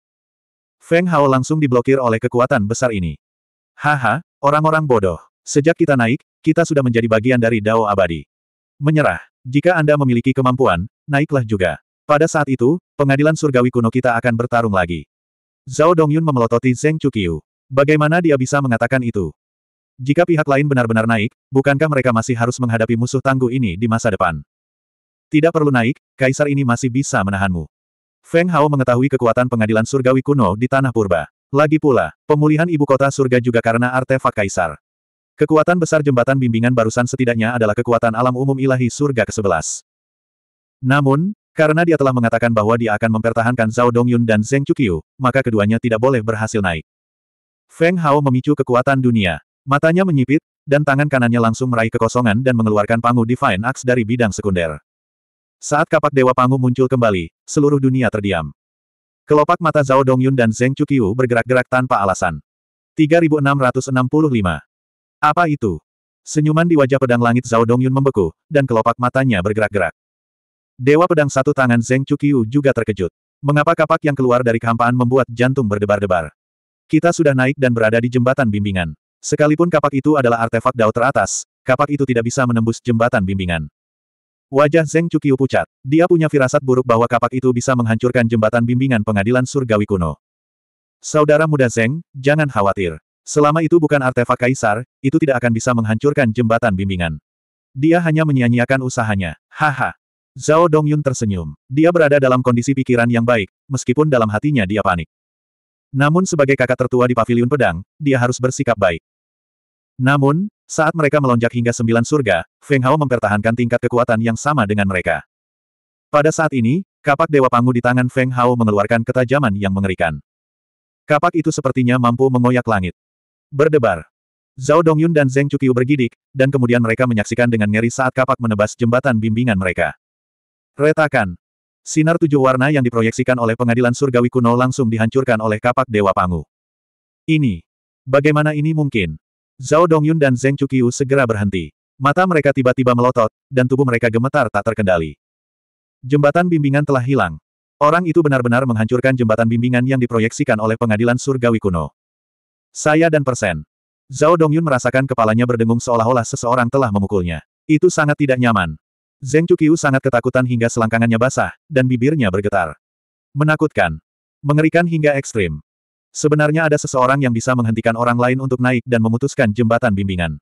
Feng Hao langsung diblokir oleh kekuatan besar ini. Haha, orang-orang bodoh. Sejak kita naik, kita sudah menjadi bagian dari Dao Abadi. Menyerah. Jika Anda memiliki kemampuan, naiklah juga. Pada saat itu, pengadilan surgawi kuno kita akan bertarung lagi. Zhao Dongyun memelototi Zheng Chuqiu. Bagaimana dia bisa mengatakan itu? Jika pihak lain benar-benar naik, bukankah mereka masih harus menghadapi musuh tangguh ini di masa depan? Tidak perlu naik, kaisar ini masih bisa menahanmu. Feng Hao mengetahui kekuatan pengadilan surgawi kuno di Tanah Purba. Lagi pula, pemulihan ibu kota surga juga karena artefak kaisar. Kekuatan besar jembatan bimbingan barusan setidaknya adalah kekuatan alam umum ilahi surga ke-11. Namun, karena dia telah mengatakan bahwa dia akan mempertahankan Zhao Dongyun dan Zheng Chuqiu, maka keduanya tidak boleh berhasil naik. Feng Hao memicu kekuatan dunia. Matanya menyipit, dan tangan kanannya langsung meraih kekosongan dan mengeluarkan pangu Divine Axe dari bidang sekunder. Saat kapak Dewa Pangu muncul kembali, seluruh dunia terdiam. Kelopak mata Zhao Dongyun dan Zheng Chukiu bergerak-gerak tanpa alasan. 3665. Apa itu? Senyuman di wajah pedang langit Zhao Dongyun membeku, dan kelopak matanya bergerak-gerak. Dewa pedang satu tangan Zheng Chukiu juga terkejut. Mengapa kapak yang keluar dari kehampaan membuat jantung berdebar-debar? Kita sudah naik dan berada di jembatan bimbingan. Sekalipun kapak itu adalah artefak dao teratas, kapak itu tidak bisa menembus jembatan bimbingan. Wajah Zeng Cukiu pucat. Dia punya firasat buruk bahwa kapak itu bisa menghancurkan jembatan bimbingan pengadilan surgawi kuno. Saudara muda Zeng, jangan khawatir. Selama itu bukan artefak kaisar, itu tidak akan bisa menghancurkan jembatan bimbingan. Dia hanya menyia-nyiakan usahanya. Haha. Zhao Dongyun tersenyum. Dia berada dalam kondisi pikiran yang baik, meskipun dalam hatinya dia panik. Namun sebagai kakak tertua di paviliun pedang, dia harus bersikap baik. Namun, saat mereka melonjak hingga sembilan surga, Feng Hao mempertahankan tingkat kekuatan yang sama dengan mereka. Pada saat ini, kapak Dewa Pangu di tangan Feng Hao mengeluarkan ketajaman yang mengerikan. Kapak itu sepertinya mampu mengoyak langit. Berdebar. Zhao Dongyun dan Zheng Chuqiu bergidik, dan kemudian mereka menyaksikan dengan ngeri saat kapak menebas jembatan bimbingan mereka. Retakan. Sinar tujuh warna yang diproyeksikan oleh pengadilan surgawi kuno langsung dihancurkan oleh kapak Dewa Pangu. Ini. Bagaimana ini mungkin? Zhao Dongyun dan Zheng Chukiu segera berhenti. Mata mereka tiba-tiba melotot, dan tubuh mereka gemetar tak terkendali. Jembatan bimbingan telah hilang. Orang itu benar-benar menghancurkan jembatan bimbingan yang diproyeksikan oleh pengadilan surgawi kuno. Saya dan persen. Zhao Dongyun merasakan kepalanya berdengung seolah-olah seseorang telah memukulnya. Itu sangat tidak nyaman. Zeng Chukiu sangat ketakutan hingga selangkangannya basah, dan bibirnya bergetar. Menakutkan. Mengerikan hingga ekstrim. Sebenarnya ada seseorang yang bisa menghentikan orang lain untuk naik dan memutuskan jembatan bimbingan.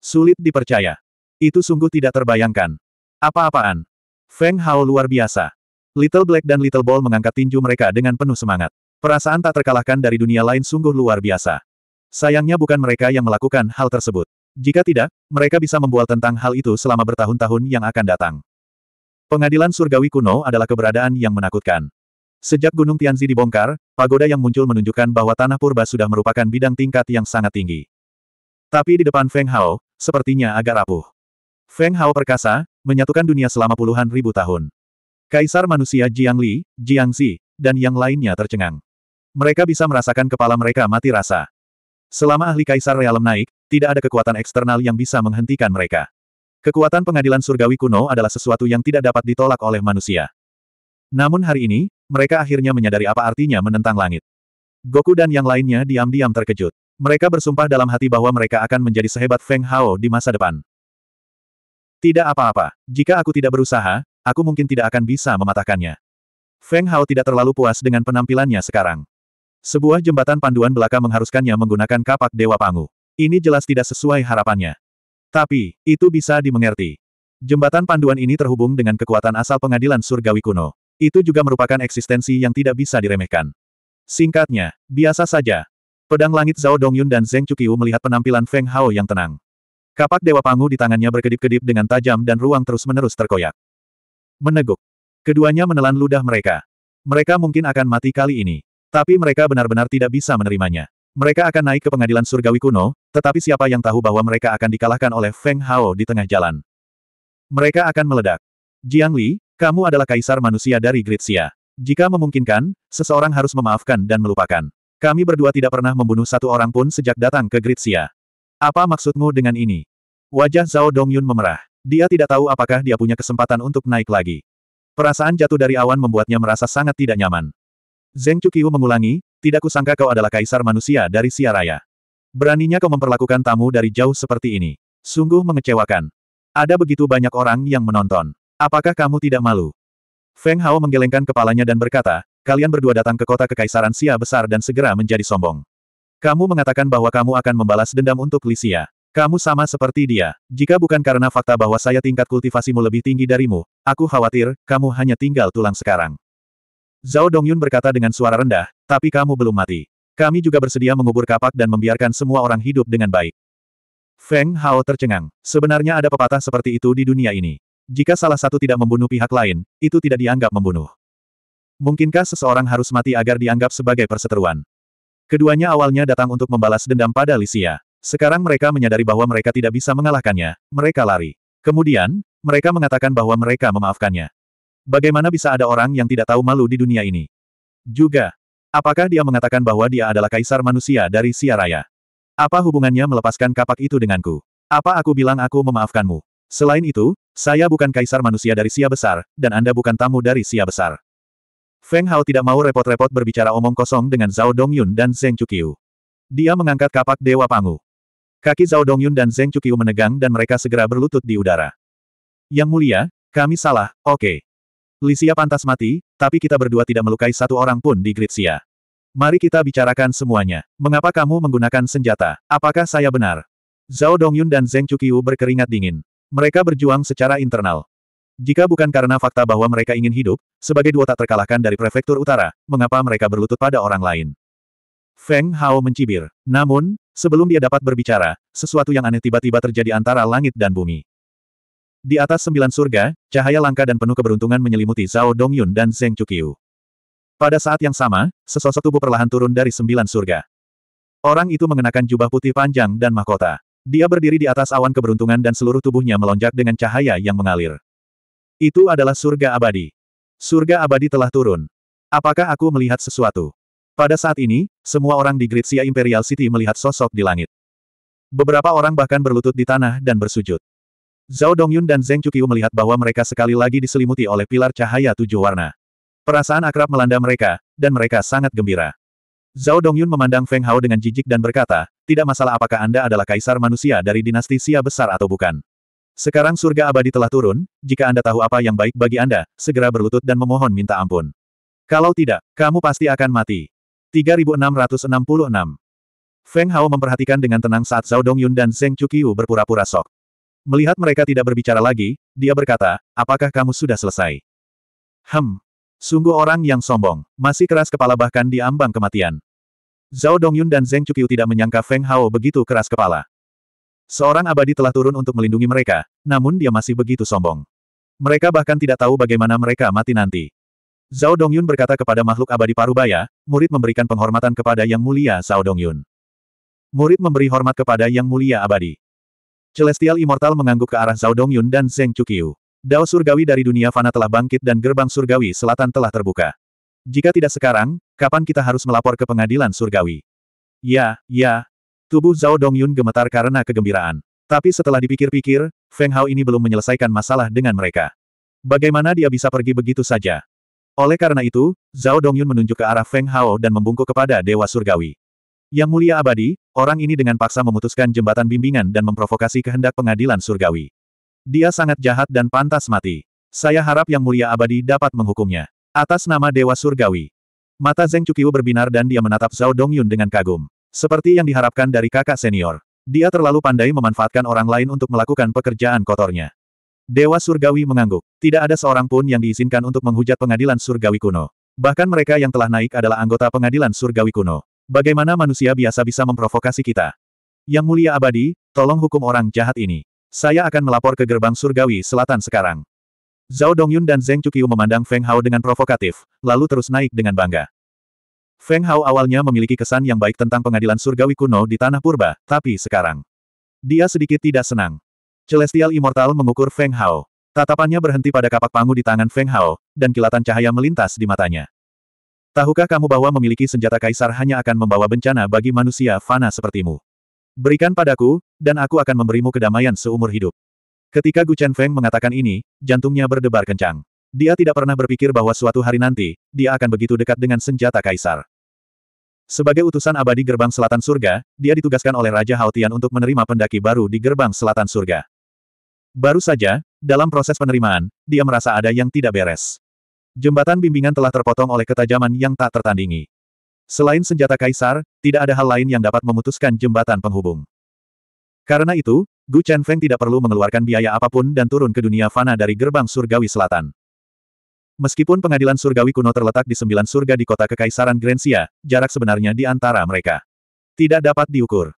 Sulit dipercaya. Itu sungguh tidak terbayangkan. Apa-apaan? Feng Hao luar biasa. Little Black dan Little Ball mengangkat tinju mereka dengan penuh semangat. Perasaan tak terkalahkan dari dunia lain sungguh luar biasa. Sayangnya bukan mereka yang melakukan hal tersebut. Jika tidak, mereka bisa membual tentang hal itu selama bertahun-tahun yang akan datang. Pengadilan surgawi kuno adalah keberadaan yang menakutkan. Sejak Gunung Tianzi dibongkar, pagoda yang muncul menunjukkan bahwa tanah purba sudah merupakan bidang tingkat yang sangat tinggi. Tapi di depan Feng Hao, sepertinya agak rapuh. Feng Hao perkasa, menyatukan dunia selama puluhan ribu tahun. Kaisar manusia Jiang Li, Jiang Zi, dan yang lainnya tercengang. Mereka bisa merasakan kepala mereka mati rasa. Selama ahli kaisar realem naik, tidak ada kekuatan eksternal yang bisa menghentikan mereka. Kekuatan pengadilan surgawi kuno adalah sesuatu yang tidak dapat ditolak oleh manusia. Namun hari ini, mereka akhirnya menyadari apa artinya menentang langit. Goku dan yang lainnya diam-diam terkejut. Mereka bersumpah dalam hati bahwa mereka akan menjadi sehebat Feng Hao di masa depan. Tidak apa-apa, jika aku tidak berusaha, aku mungkin tidak akan bisa mematahkannya. Feng Hao tidak terlalu puas dengan penampilannya sekarang. Sebuah jembatan panduan belaka mengharuskannya menggunakan kapak Dewa Pangu. Ini jelas tidak sesuai harapannya. Tapi, itu bisa dimengerti. Jembatan panduan ini terhubung dengan kekuatan asal pengadilan surgawi kuno. Itu juga merupakan eksistensi yang tidak bisa diremehkan. Singkatnya, biasa saja. Pedang langit Zhao Dongyun dan Zeng Chukiu melihat penampilan Feng Hao yang tenang. Kapak Dewa Pangu di tangannya berkedip-kedip dengan tajam dan ruang terus-menerus terkoyak. Meneguk. Keduanya menelan ludah mereka. Mereka mungkin akan mati kali ini. Tapi mereka benar-benar tidak bisa menerimanya. Mereka akan naik ke pengadilan surgawi kuno, tetapi siapa yang tahu bahwa mereka akan dikalahkan oleh Feng Hao di tengah jalan. Mereka akan meledak. Jiang Li, kamu adalah kaisar manusia dari Gritsia. Jika memungkinkan, seseorang harus memaafkan dan melupakan. Kami berdua tidak pernah membunuh satu orang pun sejak datang ke Gritsia. Apa maksudmu dengan ini? Wajah Zhao Dongyun memerah. Dia tidak tahu apakah dia punya kesempatan untuk naik lagi. Perasaan jatuh dari awan membuatnya merasa sangat tidak nyaman. Zeng Chukiu mengulangi, tidak kusangka kau adalah kaisar manusia dari Siaraya. Beraninya kau memperlakukan tamu dari jauh seperti ini. Sungguh mengecewakan. Ada begitu banyak orang yang menonton. Apakah kamu tidak malu? Feng Hao menggelengkan kepalanya dan berkata, kalian berdua datang ke kota kekaisaran Sia besar dan segera menjadi sombong. Kamu mengatakan bahwa kamu akan membalas dendam untuk Lisia. Kamu sama seperti dia. Jika bukan karena fakta bahwa saya tingkat kultivasimu lebih tinggi darimu, aku khawatir, kamu hanya tinggal tulang sekarang. Zhao Dongyun berkata dengan suara rendah, tapi kamu belum mati. Kami juga bersedia mengubur kapak dan membiarkan semua orang hidup dengan baik. Feng Hao tercengang. Sebenarnya ada pepatah seperti itu di dunia ini. Jika salah satu tidak membunuh pihak lain, itu tidak dianggap membunuh. Mungkinkah seseorang harus mati agar dianggap sebagai perseteruan? Keduanya awalnya datang untuk membalas dendam pada Lisia. Sekarang mereka menyadari bahwa mereka tidak bisa mengalahkannya, mereka lari. Kemudian, mereka mengatakan bahwa mereka memaafkannya. Bagaimana bisa ada orang yang tidak tahu malu di dunia ini? Juga, apakah dia mengatakan bahwa dia adalah kaisar manusia dari Siaraya? Apa hubungannya melepaskan kapak itu denganku? Apa aku bilang aku memaafkanmu? Selain itu, saya bukan kaisar manusia dari Sia Besar, dan Anda bukan tamu dari Sia Besar. Feng Hao tidak mau repot-repot berbicara omong kosong dengan Zhao Dongyun dan Zheng Chukiu. Dia mengangkat kapak Dewa Pangu. Kaki Zhao Dongyun dan Zheng Chukiu menegang dan mereka segera berlutut di udara. Yang mulia, kami salah, oke. Okay. Lisia pantas mati, tapi kita berdua tidak melukai satu orang pun di Gritsia. Mari kita bicarakan semuanya. Mengapa kamu menggunakan senjata? Apakah saya benar? Zhao Dongyun dan Zeng Chukiu berkeringat dingin. Mereka berjuang secara internal. Jika bukan karena fakta bahwa mereka ingin hidup, sebagai dua tak terkalahkan dari prefektur utara, mengapa mereka berlutut pada orang lain? Feng Hao mencibir. Namun, sebelum dia dapat berbicara, sesuatu yang aneh tiba-tiba terjadi antara langit dan bumi. Di atas sembilan surga, cahaya langka dan penuh keberuntungan menyelimuti Zhao Dongyun dan Zheng Chuqiu. Pada saat yang sama, sesosok tubuh perlahan turun dari sembilan surga. Orang itu mengenakan jubah putih panjang dan mahkota. Dia berdiri di atas awan keberuntungan dan seluruh tubuhnya melonjak dengan cahaya yang mengalir. Itu adalah surga abadi. Surga abadi telah turun. Apakah aku melihat sesuatu? Pada saat ini, semua orang di Gritsia Imperial City melihat sosok di langit. Beberapa orang bahkan berlutut di tanah dan bersujud. Zhao Dongyun dan Zheng Chukiu melihat bahwa mereka sekali lagi diselimuti oleh pilar cahaya tujuh warna. Perasaan akrab melanda mereka, dan mereka sangat gembira. Zhao Dongyun memandang Feng Hao dengan jijik dan berkata, tidak masalah apakah Anda adalah kaisar manusia dari dinasti Xia besar atau bukan. Sekarang surga abadi telah turun, jika Anda tahu apa yang baik bagi Anda, segera berlutut dan memohon minta ampun. Kalau tidak, kamu pasti akan mati. 3666 Feng Hao memperhatikan dengan tenang saat Zhao Dongyun dan Zheng Chukiu berpura-pura sok. Melihat mereka tidak berbicara lagi, dia berkata, apakah kamu sudah selesai? Hem. Sungguh orang yang sombong, masih keras kepala bahkan di ambang kematian. Zhao Dongyun dan Zheng Chuqiu tidak menyangka Feng Hao begitu keras kepala. Seorang abadi telah turun untuk melindungi mereka, namun dia masih begitu sombong. Mereka bahkan tidak tahu bagaimana mereka mati nanti. Zhao Dongyun berkata kepada makhluk abadi Parubaya, murid memberikan penghormatan kepada Yang Mulia Zhao Dongyun. Murid memberi hormat kepada Yang Mulia Abadi. Celestial Immortal mengangguk ke arah Zhao Dongyun dan Zheng Chuqiu. Dao surgawi dari dunia fana telah bangkit dan gerbang surgawi selatan telah terbuka. Jika tidak sekarang, kapan kita harus melapor ke pengadilan surgawi? Ya, ya. Tubuh Zhao Dongyun gemetar karena kegembiraan. Tapi setelah dipikir-pikir, Feng Hao ini belum menyelesaikan masalah dengan mereka. Bagaimana dia bisa pergi begitu saja? Oleh karena itu, Zhao Dongyun menunjuk ke arah Feng Hao dan membungkuk kepada Dewa Surgawi. Yang mulia abadi, orang ini dengan paksa memutuskan jembatan bimbingan dan memprovokasi kehendak pengadilan surgawi. Dia sangat jahat dan pantas mati. Saya harap yang mulia abadi dapat menghukumnya. Atas nama Dewa Surgawi. Mata Zeng Cukiu berbinar dan dia menatap Zhao Dongyun dengan kagum. Seperti yang diharapkan dari kakak senior. Dia terlalu pandai memanfaatkan orang lain untuk melakukan pekerjaan kotornya. Dewa Surgawi mengangguk. Tidak ada seorang pun yang diizinkan untuk menghujat pengadilan Surgawi kuno. Bahkan mereka yang telah naik adalah anggota pengadilan Surgawi kuno. Bagaimana manusia biasa bisa memprovokasi kita? Yang mulia abadi, tolong hukum orang jahat ini. Saya akan melapor ke gerbang surgawi selatan sekarang. Zhao Dongyun dan Zheng Chukyu memandang Feng Hao dengan provokatif, lalu terus naik dengan bangga. Feng Hao awalnya memiliki kesan yang baik tentang pengadilan surgawi kuno di Tanah Purba, tapi sekarang. Dia sedikit tidak senang. Celestial Immortal mengukur Feng Hao. Tatapannya berhenti pada kapak pangu di tangan Feng Hao, dan kilatan cahaya melintas di matanya. Tahukah kamu bahwa memiliki senjata kaisar hanya akan membawa bencana bagi manusia fana sepertimu? Berikan padaku, dan aku akan memberimu kedamaian seumur hidup. Ketika Gu Chen Feng mengatakan ini, jantungnya berdebar kencang. Dia tidak pernah berpikir bahwa suatu hari nanti, dia akan begitu dekat dengan senjata kaisar. Sebagai utusan abadi gerbang selatan surga, dia ditugaskan oleh Raja Haotian untuk menerima pendaki baru di gerbang selatan surga. Baru saja, dalam proses penerimaan, dia merasa ada yang tidak beres. Jembatan bimbingan telah terpotong oleh ketajaman yang tak tertandingi. Selain senjata kaisar, tidak ada hal lain yang dapat memutuskan jembatan penghubung. Karena itu, Gu Chen Feng tidak perlu mengeluarkan biaya apapun dan turun ke dunia fana dari gerbang surgawi selatan. Meskipun pengadilan surgawi kuno terletak di sembilan surga di kota kekaisaran Grensia, jarak sebenarnya di antara mereka. Tidak dapat diukur.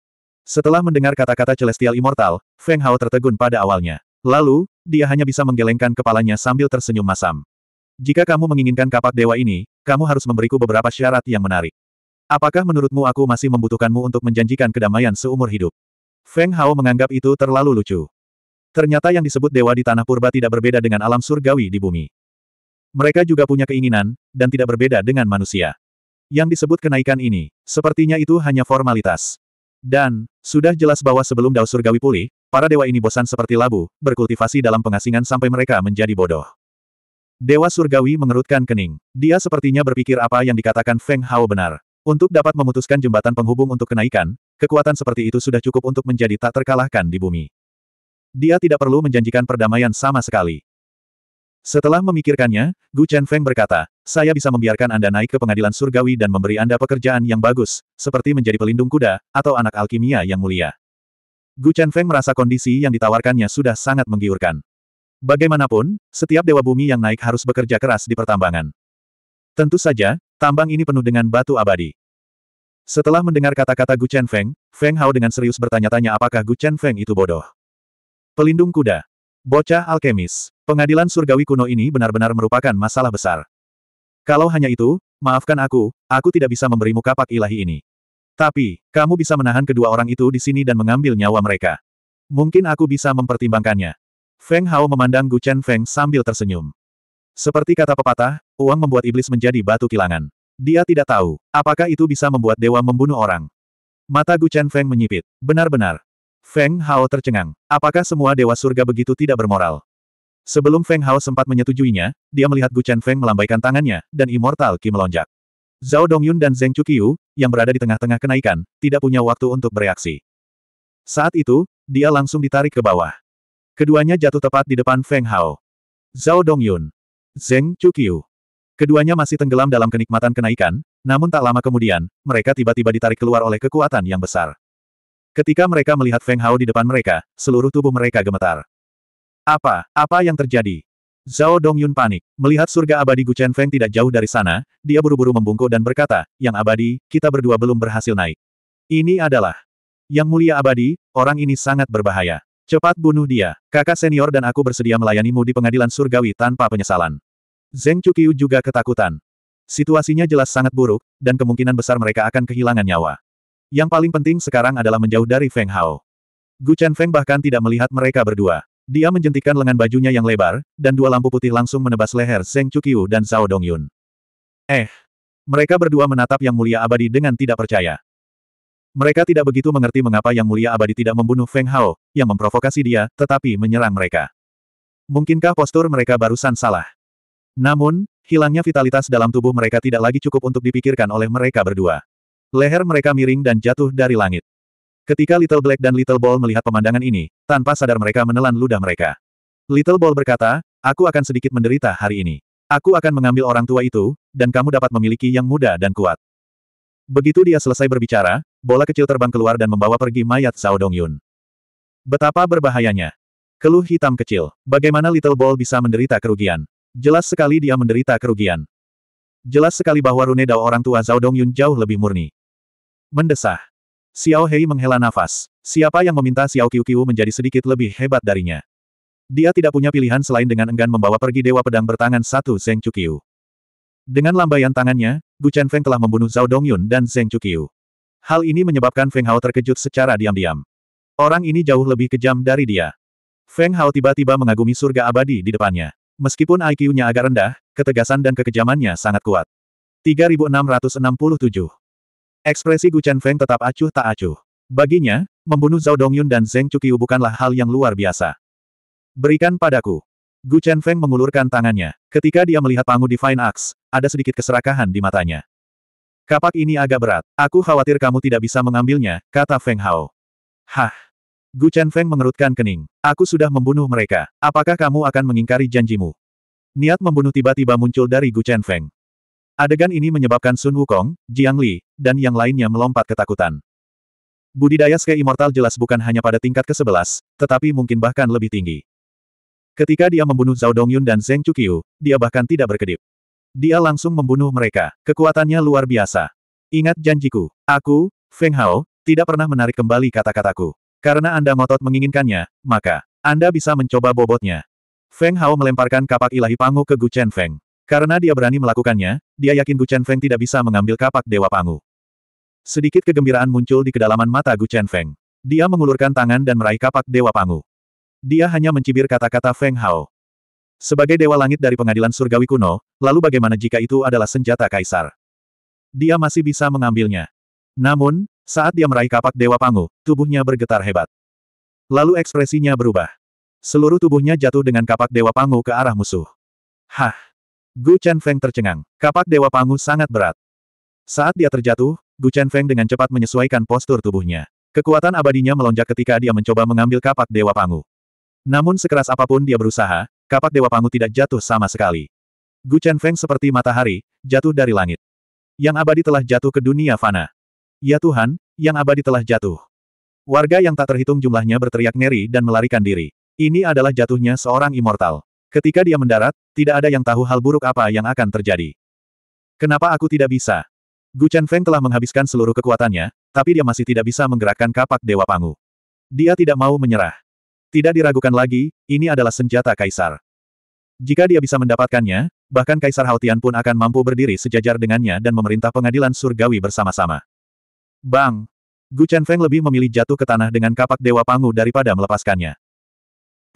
Setelah mendengar kata-kata Celestial Immortal, Feng Hao tertegun pada awalnya. Lalu, dia hanya bisa menggelengkan kepalanya sambil tersenyum masam. Jika kamu menginginkan kapak dewa ini, kamu harus memberiku beberapa syarat yang menarik. Apakah menurutmu aku masih membutuhkanmu untuk menjanjikan kedamaian seumur hidup? Feng Hao menganggap itu terlalu lucu. Ternyata yang disebut dewa di tanah purba tidak berbeda dengan alam surgawi di bumi. Mereka juga punya keinginan, dan tidak berbeda dengan manusia. Yang disebut kenaikan ini, sepertinya itu hanya formalitas. Dan, sudah jelas bahwa sebelum Dao Surgawi pulih, para dewa ini bosan seperti labu, berkultivasi dalam pengasingan sampai mereka menjadi bodoh. Dewa Surgawi mengerutkan kening. Dia sepertinya berpikir apa yang dikatakan Feng Hao benar. Untuk dapat memutuskan jembatan penghubung untuk kenaikan, kekuatan seperti itu sudah cukup untuk menjadi tak terkalahkan di bumi. Dia tidak perlu menjanjikan perdamaian sama sekali. Setelah memikirkannya, Gu Chen Feng berkata, saya bisa membiarkan Anda naik ke pengadilan surgawi dan memberi Anda pekerjaan yang bagus, seperti menjadi pelindung kuda, atau anak alkimia yang mulia. Gu Chen Feng merasa kondisi yang ditawarkannya sudah sangat menggiurkan. Bagaimanapun, setiap dewa bumi yang naik harus bekerja keras di pertambangan. Tentu saja, tambang ini penuh dengan batu abadi. Setelah mendengar kata-kata Gu Chen Feng, Feng Hao dengan serius bertanya-tanya apakah Gu Chen Feng itu bodoh. Pelindung kuda. Bocah alkemis. Pengadilan surgawi kuno ini benar-benar merupakan masalah besar. Kalau hanya itu, maafkan aku, aku tidak bisa memberimu kapak ilahi ini. Tapi, kamu bisa menahan kedua orang itu di sini dan mengambil nyawa mereka. Mungkin aku bisa mempertimbangkannya. Feng Hao memandang Gu Chen Feng sambil tersenyum. Seperti kata pepatah, uang membuat iblis menjadi batu kilangan. Dia tidak tahu, apakah itu bisa membuat dewa membunuh orang. Mata Gu Chen Feng menyipit. Benar-benar. Feng Hao tercengang. Apakah semua dewa surga begitu tidak bermoral? Sebelum Feng Hao sempat menyetujuinya, dia melihat Gu Chen Feng melambaikan tangannya, dan Immortal Qi melonjak. Zhao Dongyun dan Zheng Chukiu yang berada di tengah-tengah kenaikan, tidak punya waktu untuk bereaksi. Saat itu, dia langsung ditarik ke bawah. Keduanya jatuh tepat di depan Feng Hao. Zhao Dongyun. Zeng Chuqiu. Keduanya masih tenggelam dalam kenikmatan kenaikan, namun tak lama kemudian, mereka tiba-tiba ditarik keluar oleh kekuatan yang besar. Ketika mereka melihat Feng Hao di depan mereka, seluruh tubuh mereka gemetar. Apa, apa yang terjadi? Zhao Dongyun panik. Melihat surga abadi Gu Chen Feng tidak jauh dari sana, dia buru-buru membungkuk dan berkata, Yang abadi, kita berdua belum berhasil naik. Ini adalah. Yang mulia abadi, orang ini sangat berbahaya. Cepat bunuh dia. Kakak senior dan aku bersedia melayanimu di pengadilan surgawi tanpa penyesalan. Zeng Chukiu juga ketakutan. Situasinya jelas sangat buruk, dan kemungkinan besar mereka akan kehilangan nyawa. Yang paling penting sekarang adalah menjauh dari Feng Hao. Gu Chen Feng bahkan tidak melihat mereka berdua. Dia menjentikan lengan bajunya yang lebar, dan dua lampu putih langsung menebas leher Zeng Chukiu dan Zhao Dongyun. Eh! Mereka berdua menatap Yang Mulia Abadi dengan tidak percaya. Mereka tidak begitu mengerti mengapa Yang Mulia Abadi tidak membunuh Feng Hao, yang memprovokasi dia, tetapi menyerang mereka. Mungkinkah postur mereka barusan salah? Namun, hilangnya vitalitas dalam tubuh mereka tidak lagi cukup untuk dipikirkan oleh mereka berdua. Leher mereka miring dan jatuh dari langit. Ketika Little Black dan Little Ball melihat pemandangan ini, tanpa sadar mereka menelan ludah mereka. Little Ball berkata, aku akan sedikit menderita hari ini. Aku akan mengambil orang tua itu, dan kamu dapat memiliki yang muda dan kuat. Begitu dia selesai berbicara, bola kecil terbang keluar dan membawa pergi mayat Zhao Dongyun. Betapa berbahayanya. Keluh hitam kecil. Bagaimana Little Ball bisa menderita kerugian? Jelas sekali dia menderita kerugian. Jelas sekali bahwa Rune Dao orang tua Zhao Dongyun jauh lebih murni. Mendesah. Xiao Hei menghela nafas. Siapa yang meminta Xiao Qiu menjadi sedikit lebih hebat darinya? Dia tidak punya pilihan selain dengan enggan membawa pergi Dewa Pedang bertangan satu Zheng Chukiu. Dengan lambaian tangannya, Bu Chen Feng telah membunuh Zhao Dongyun dan Zheng Chukiu. Hal ini menyebabkan Feng Hao terkejut secara diam-diam. Orang ini jauh lebih kejam dari dia. Feng Hao tiba-tiba mengagumi surga abadi di depannya. Meskipun IQ-nya agak rendah, ketegasan dan kekejamannya sangat kuat. 3667 Ekspresi Gu Chen Feng tetap acuh tak acuh. Baginya, membunuh Zhao Dongyun dan Zheng Chukiu bukanlah hal yang luar biasa. Berikan padaku. Gu Chen Feng mengulurkan tangannya. Ketika dia melihat Pangu Divine Axe, ada sedikit keserakahan di matanya. Kapak ini agak berat. Aku khawatir kamu tidak bisa mengambilnya, kata Feng Hao. Hah. Gu Chen Feng mengerutkan kening. Aku sudah membunuh mereka. Apakah kamu akan mengingkari janjimu? Niat membunuh tiba-tiba muncul dari Gu Chen Feng. Adegan ini menyebabkan Sun Wukong, Jiang Li, dan yang lainnya melompat ketakutan. Budidaya Ske Immortal jelas bukan hanya pada tingkat ke-11, tetapi mungkin bahkan lebih tinggi. Ketika dia membunuh Zhao Dongyun dan Zheng Chukyu, dia bahkan tidak berkedip. Dia langsung membunuh mereka. Kekuatannya luar biasa. Ingat janjiku. Aku, Feng Hao, tidak pernah menarik kembali kata-kataku. Karena Anda ngotot menginginkannya, maka Anda bisa mencoba bobotnya. Feng Hao melemparkan kapak ilahi Pangu ke Gu Chen Feng. Karena dia berani melakukannya, dia yakin Gu Chen Feng tidak bisa mengambil kapak Dewa Pangu. Sedikit kegembiraan muncul di kedalaman mata Gu Chen Feng. Dia mengulurkan tangan dan meraih kapak Dewa Pangu. Dia hanya mencibir kata-kata Feng Hao. Sebagai dewa langit dari pengadilan surgawi kuno, lalu bagaimana jika itu adalah senjata kaisar? Dia masih bisa mengambilnya. Namun, saat dia meraih kapak Dewa Pangu, tubuhnya bergetar hebat. Lalu ekspresinya berubah. Seluruh tubuhnya jatuh dengan kapak Dewa Pangu ke arah musuh. Hah! Gu Chen Feng tercengang. Kapak Dewa Pangu sangat berat. Saat dia terjatuh, Gu Chen Feng dengan cepat menyesuaikan postur tubuhnya. Kekuatan abadinya melonjak ketika dia mencoba mengambil kapak Dewa Pangu. Namun sekeras apapun dia berusaha, kapak Dewa Pangu tidak jatuh sama sekali. Gu Chen Feng seperti matahari, jatuh dari langit. Yang abadi telah jatuh ke dunia fana. Ya Tuhan, yang abadi telah jatuh. Warga yang tak terhitung jumlahnya berteriak ngeri dan melarikan diri. Ini adalah jatuhnya seorang immortal. Ketika dia mendarat, tidak ada yang tahu hal buruk apa yang akan terjadi. Kenapa aku tidak bisa? Gu Chen Feng telah menghabiskan seluruh kekuatannya, tapi dia masih tidak bisa menggerakkan kapak Dewa Pangu. Dia tidak mau menyerah. Tidak diragukan lagi, ini adalah senjata kaisar. Jika dia bisa mendapatkannya, bahkan Kaisar Haotian pun akan mampu berdiri sejajar dengannya dan memerintah pengadilan surgawi bersama-sama. Bang! Gu Chen Feng lebih memilih jatuh ke tanah dengan kapak Dewa Pangu daripada melepaskannya.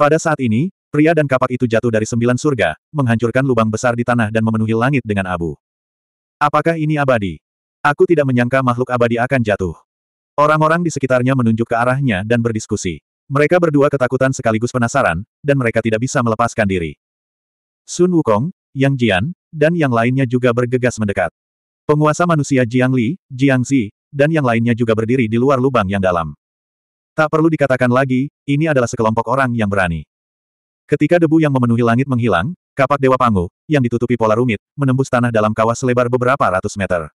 Pada saat ini, pria dan kapak itu jatuh dari sembilan surga, menghancurkan lubang besar di tanah dan memenuhi langit dengan abu. Apakah ini abadi? Aku tidak menyangka makhluk abadi akan jatuh. Orang-orang di sekitarnya menunjuk ke arahnya dan berdiskusi. Mereka berdua ketakutan sekaligus penasaran, dan mereka tidak bisa melepaskan diri. Sun Wukong, Yang Jian, dan yang lainnya juga bergegas mendekat. Penguasa manusia Jiang Li, Jiang Zi, dan yang lainnya juga berdiri di luar lubang yang dalam. Tak perlu dikatakan lagi, ini adalah sekelompok orang yang berani. Ketika debu yang memenuhi langit menghilang, kapak Dewa Pangu, yang ditutupi pola rumit, menembus tanah dalam kawah selebar beberapa ratus meter.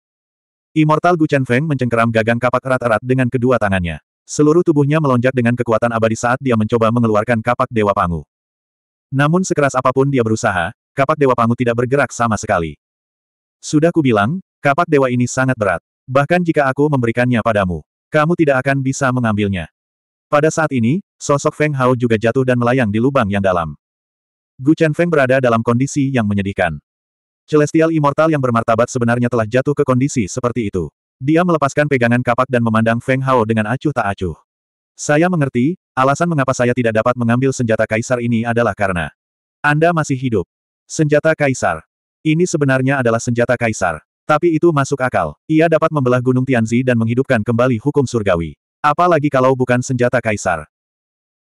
Immortal Gu Chen Feng mencengkeram gagang kapak erat-erat dengan kedua tangannya. Seluruh tubuhnya melonjak dengan kekuatan abadi saat dia mencoba mengeluarkan kapak Dewa Pangu. Namun sekeras apapun dia berusaha, kapak Dewa Pangu tidak bergerak sama sekali. Sudah kubilang, kapak Dewa ini sangat berat. Bahkan jika aku memberikannya padamu, kamu tidak akan bisa mengambilnya. Pada saat ini, sosok Feng Hao juga jatuh dan melayang di lubang yang dalam. Gu Chen Feng berada dalam kondisi yang menyedihkan. Celestial Immortal yang bermartabat sebenarnya telah jatuh ke kondisi seperti itu. Dia melepaskan pegangan kapak dan memandang Feng Hao dengan acuh tak acuh. Saya mengerti, alasan mengapa saya tidak dapat mengambil senjata kaisar ini adalah karena Anda masih hidup. Senjata kaisar. Ini sebenarnya adalah senjata kaisar. Tapi itu masuk akal. Ia dapat membelah gunung Tianzi dan menghidupkan kembali hukum surgawi. Apalagi kalau bukan senjata kaisar.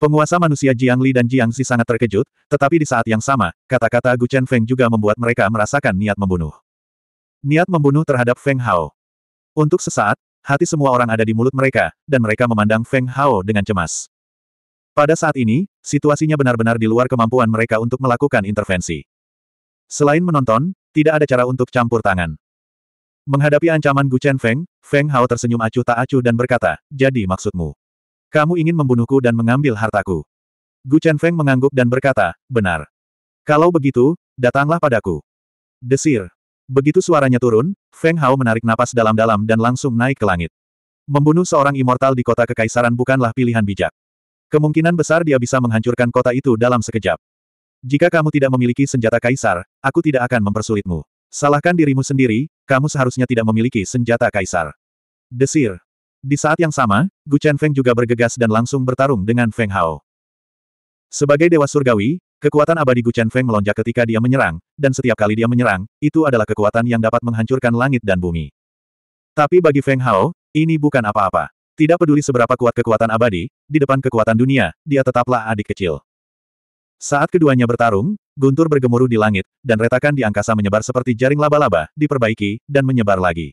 Penguasa manusia Jiang Li dan Jiang Xi sangat terkejut, tetapi di saat yang sama, kata-kata Gu Chen Feng juga membuat mereka merasakan niat membunuh. Niat membunuh terhadap Feng Hao. Untuk sesaat, hati semua orang ada di mulut mereka, dan mereka memandang Feng Hao dengan cemas. Pada saat ini, situasinya benar-benar di luar kemampuan mereka untuk melakukan intervensi. Selain menonton, tidak ada cara untuk campur tangan. Menghadapi ancaman Gu Chen Feng, Feng Hao tersenyum acuh tak acuh dan berkata, jadi maksudmu. Kamu ingin membunuhku dan mengambil hartaku. Gu Chen Feng mengangguk dan berkata, benar. Kalau begitu, datanglah padaku. Desir. Begitu suaranya turun, Feng Hao menarik napas dalam-dalam dan langsung naik ke langit. Membunuh seorang immortal di kota kekaisaran bukanlah pilihan bijak. Kemungkinan besar dia bisa menghancurkan kota itu dalam sekejap. Jika kamu tidak memiliki senjata kaisar, aku tidak akan mempersulitmu. Salahkan dirimu sendiri, kamu seharusnya tidak memiliki senjata kaisar. Desir. Di saat yang sama, Gu Chen Feng juga bergegas dan langsung bertarung dengan Feng Hao. Sebagai dewa surgawi, Kekuatan abadi Gu Chen Feng melonjak ketika dia menyerang, dan setiap kali dia menyerang, itu adalah kekuatan yang dapat menghancurkan langit dan bumi. Tapi bagi Feng Hao, ini bukan apa-apa. Tidak peduli seberapa kuat kekuatan abadi, di depan kekuatan dunia, dia tetaplah adik kecil. Saat keduanya bertarung, guntur bergemuruh di langit, dan retakan di angkasa menyebar seperti jaring laba-laba, diperbaiki, dan menyebar lagi.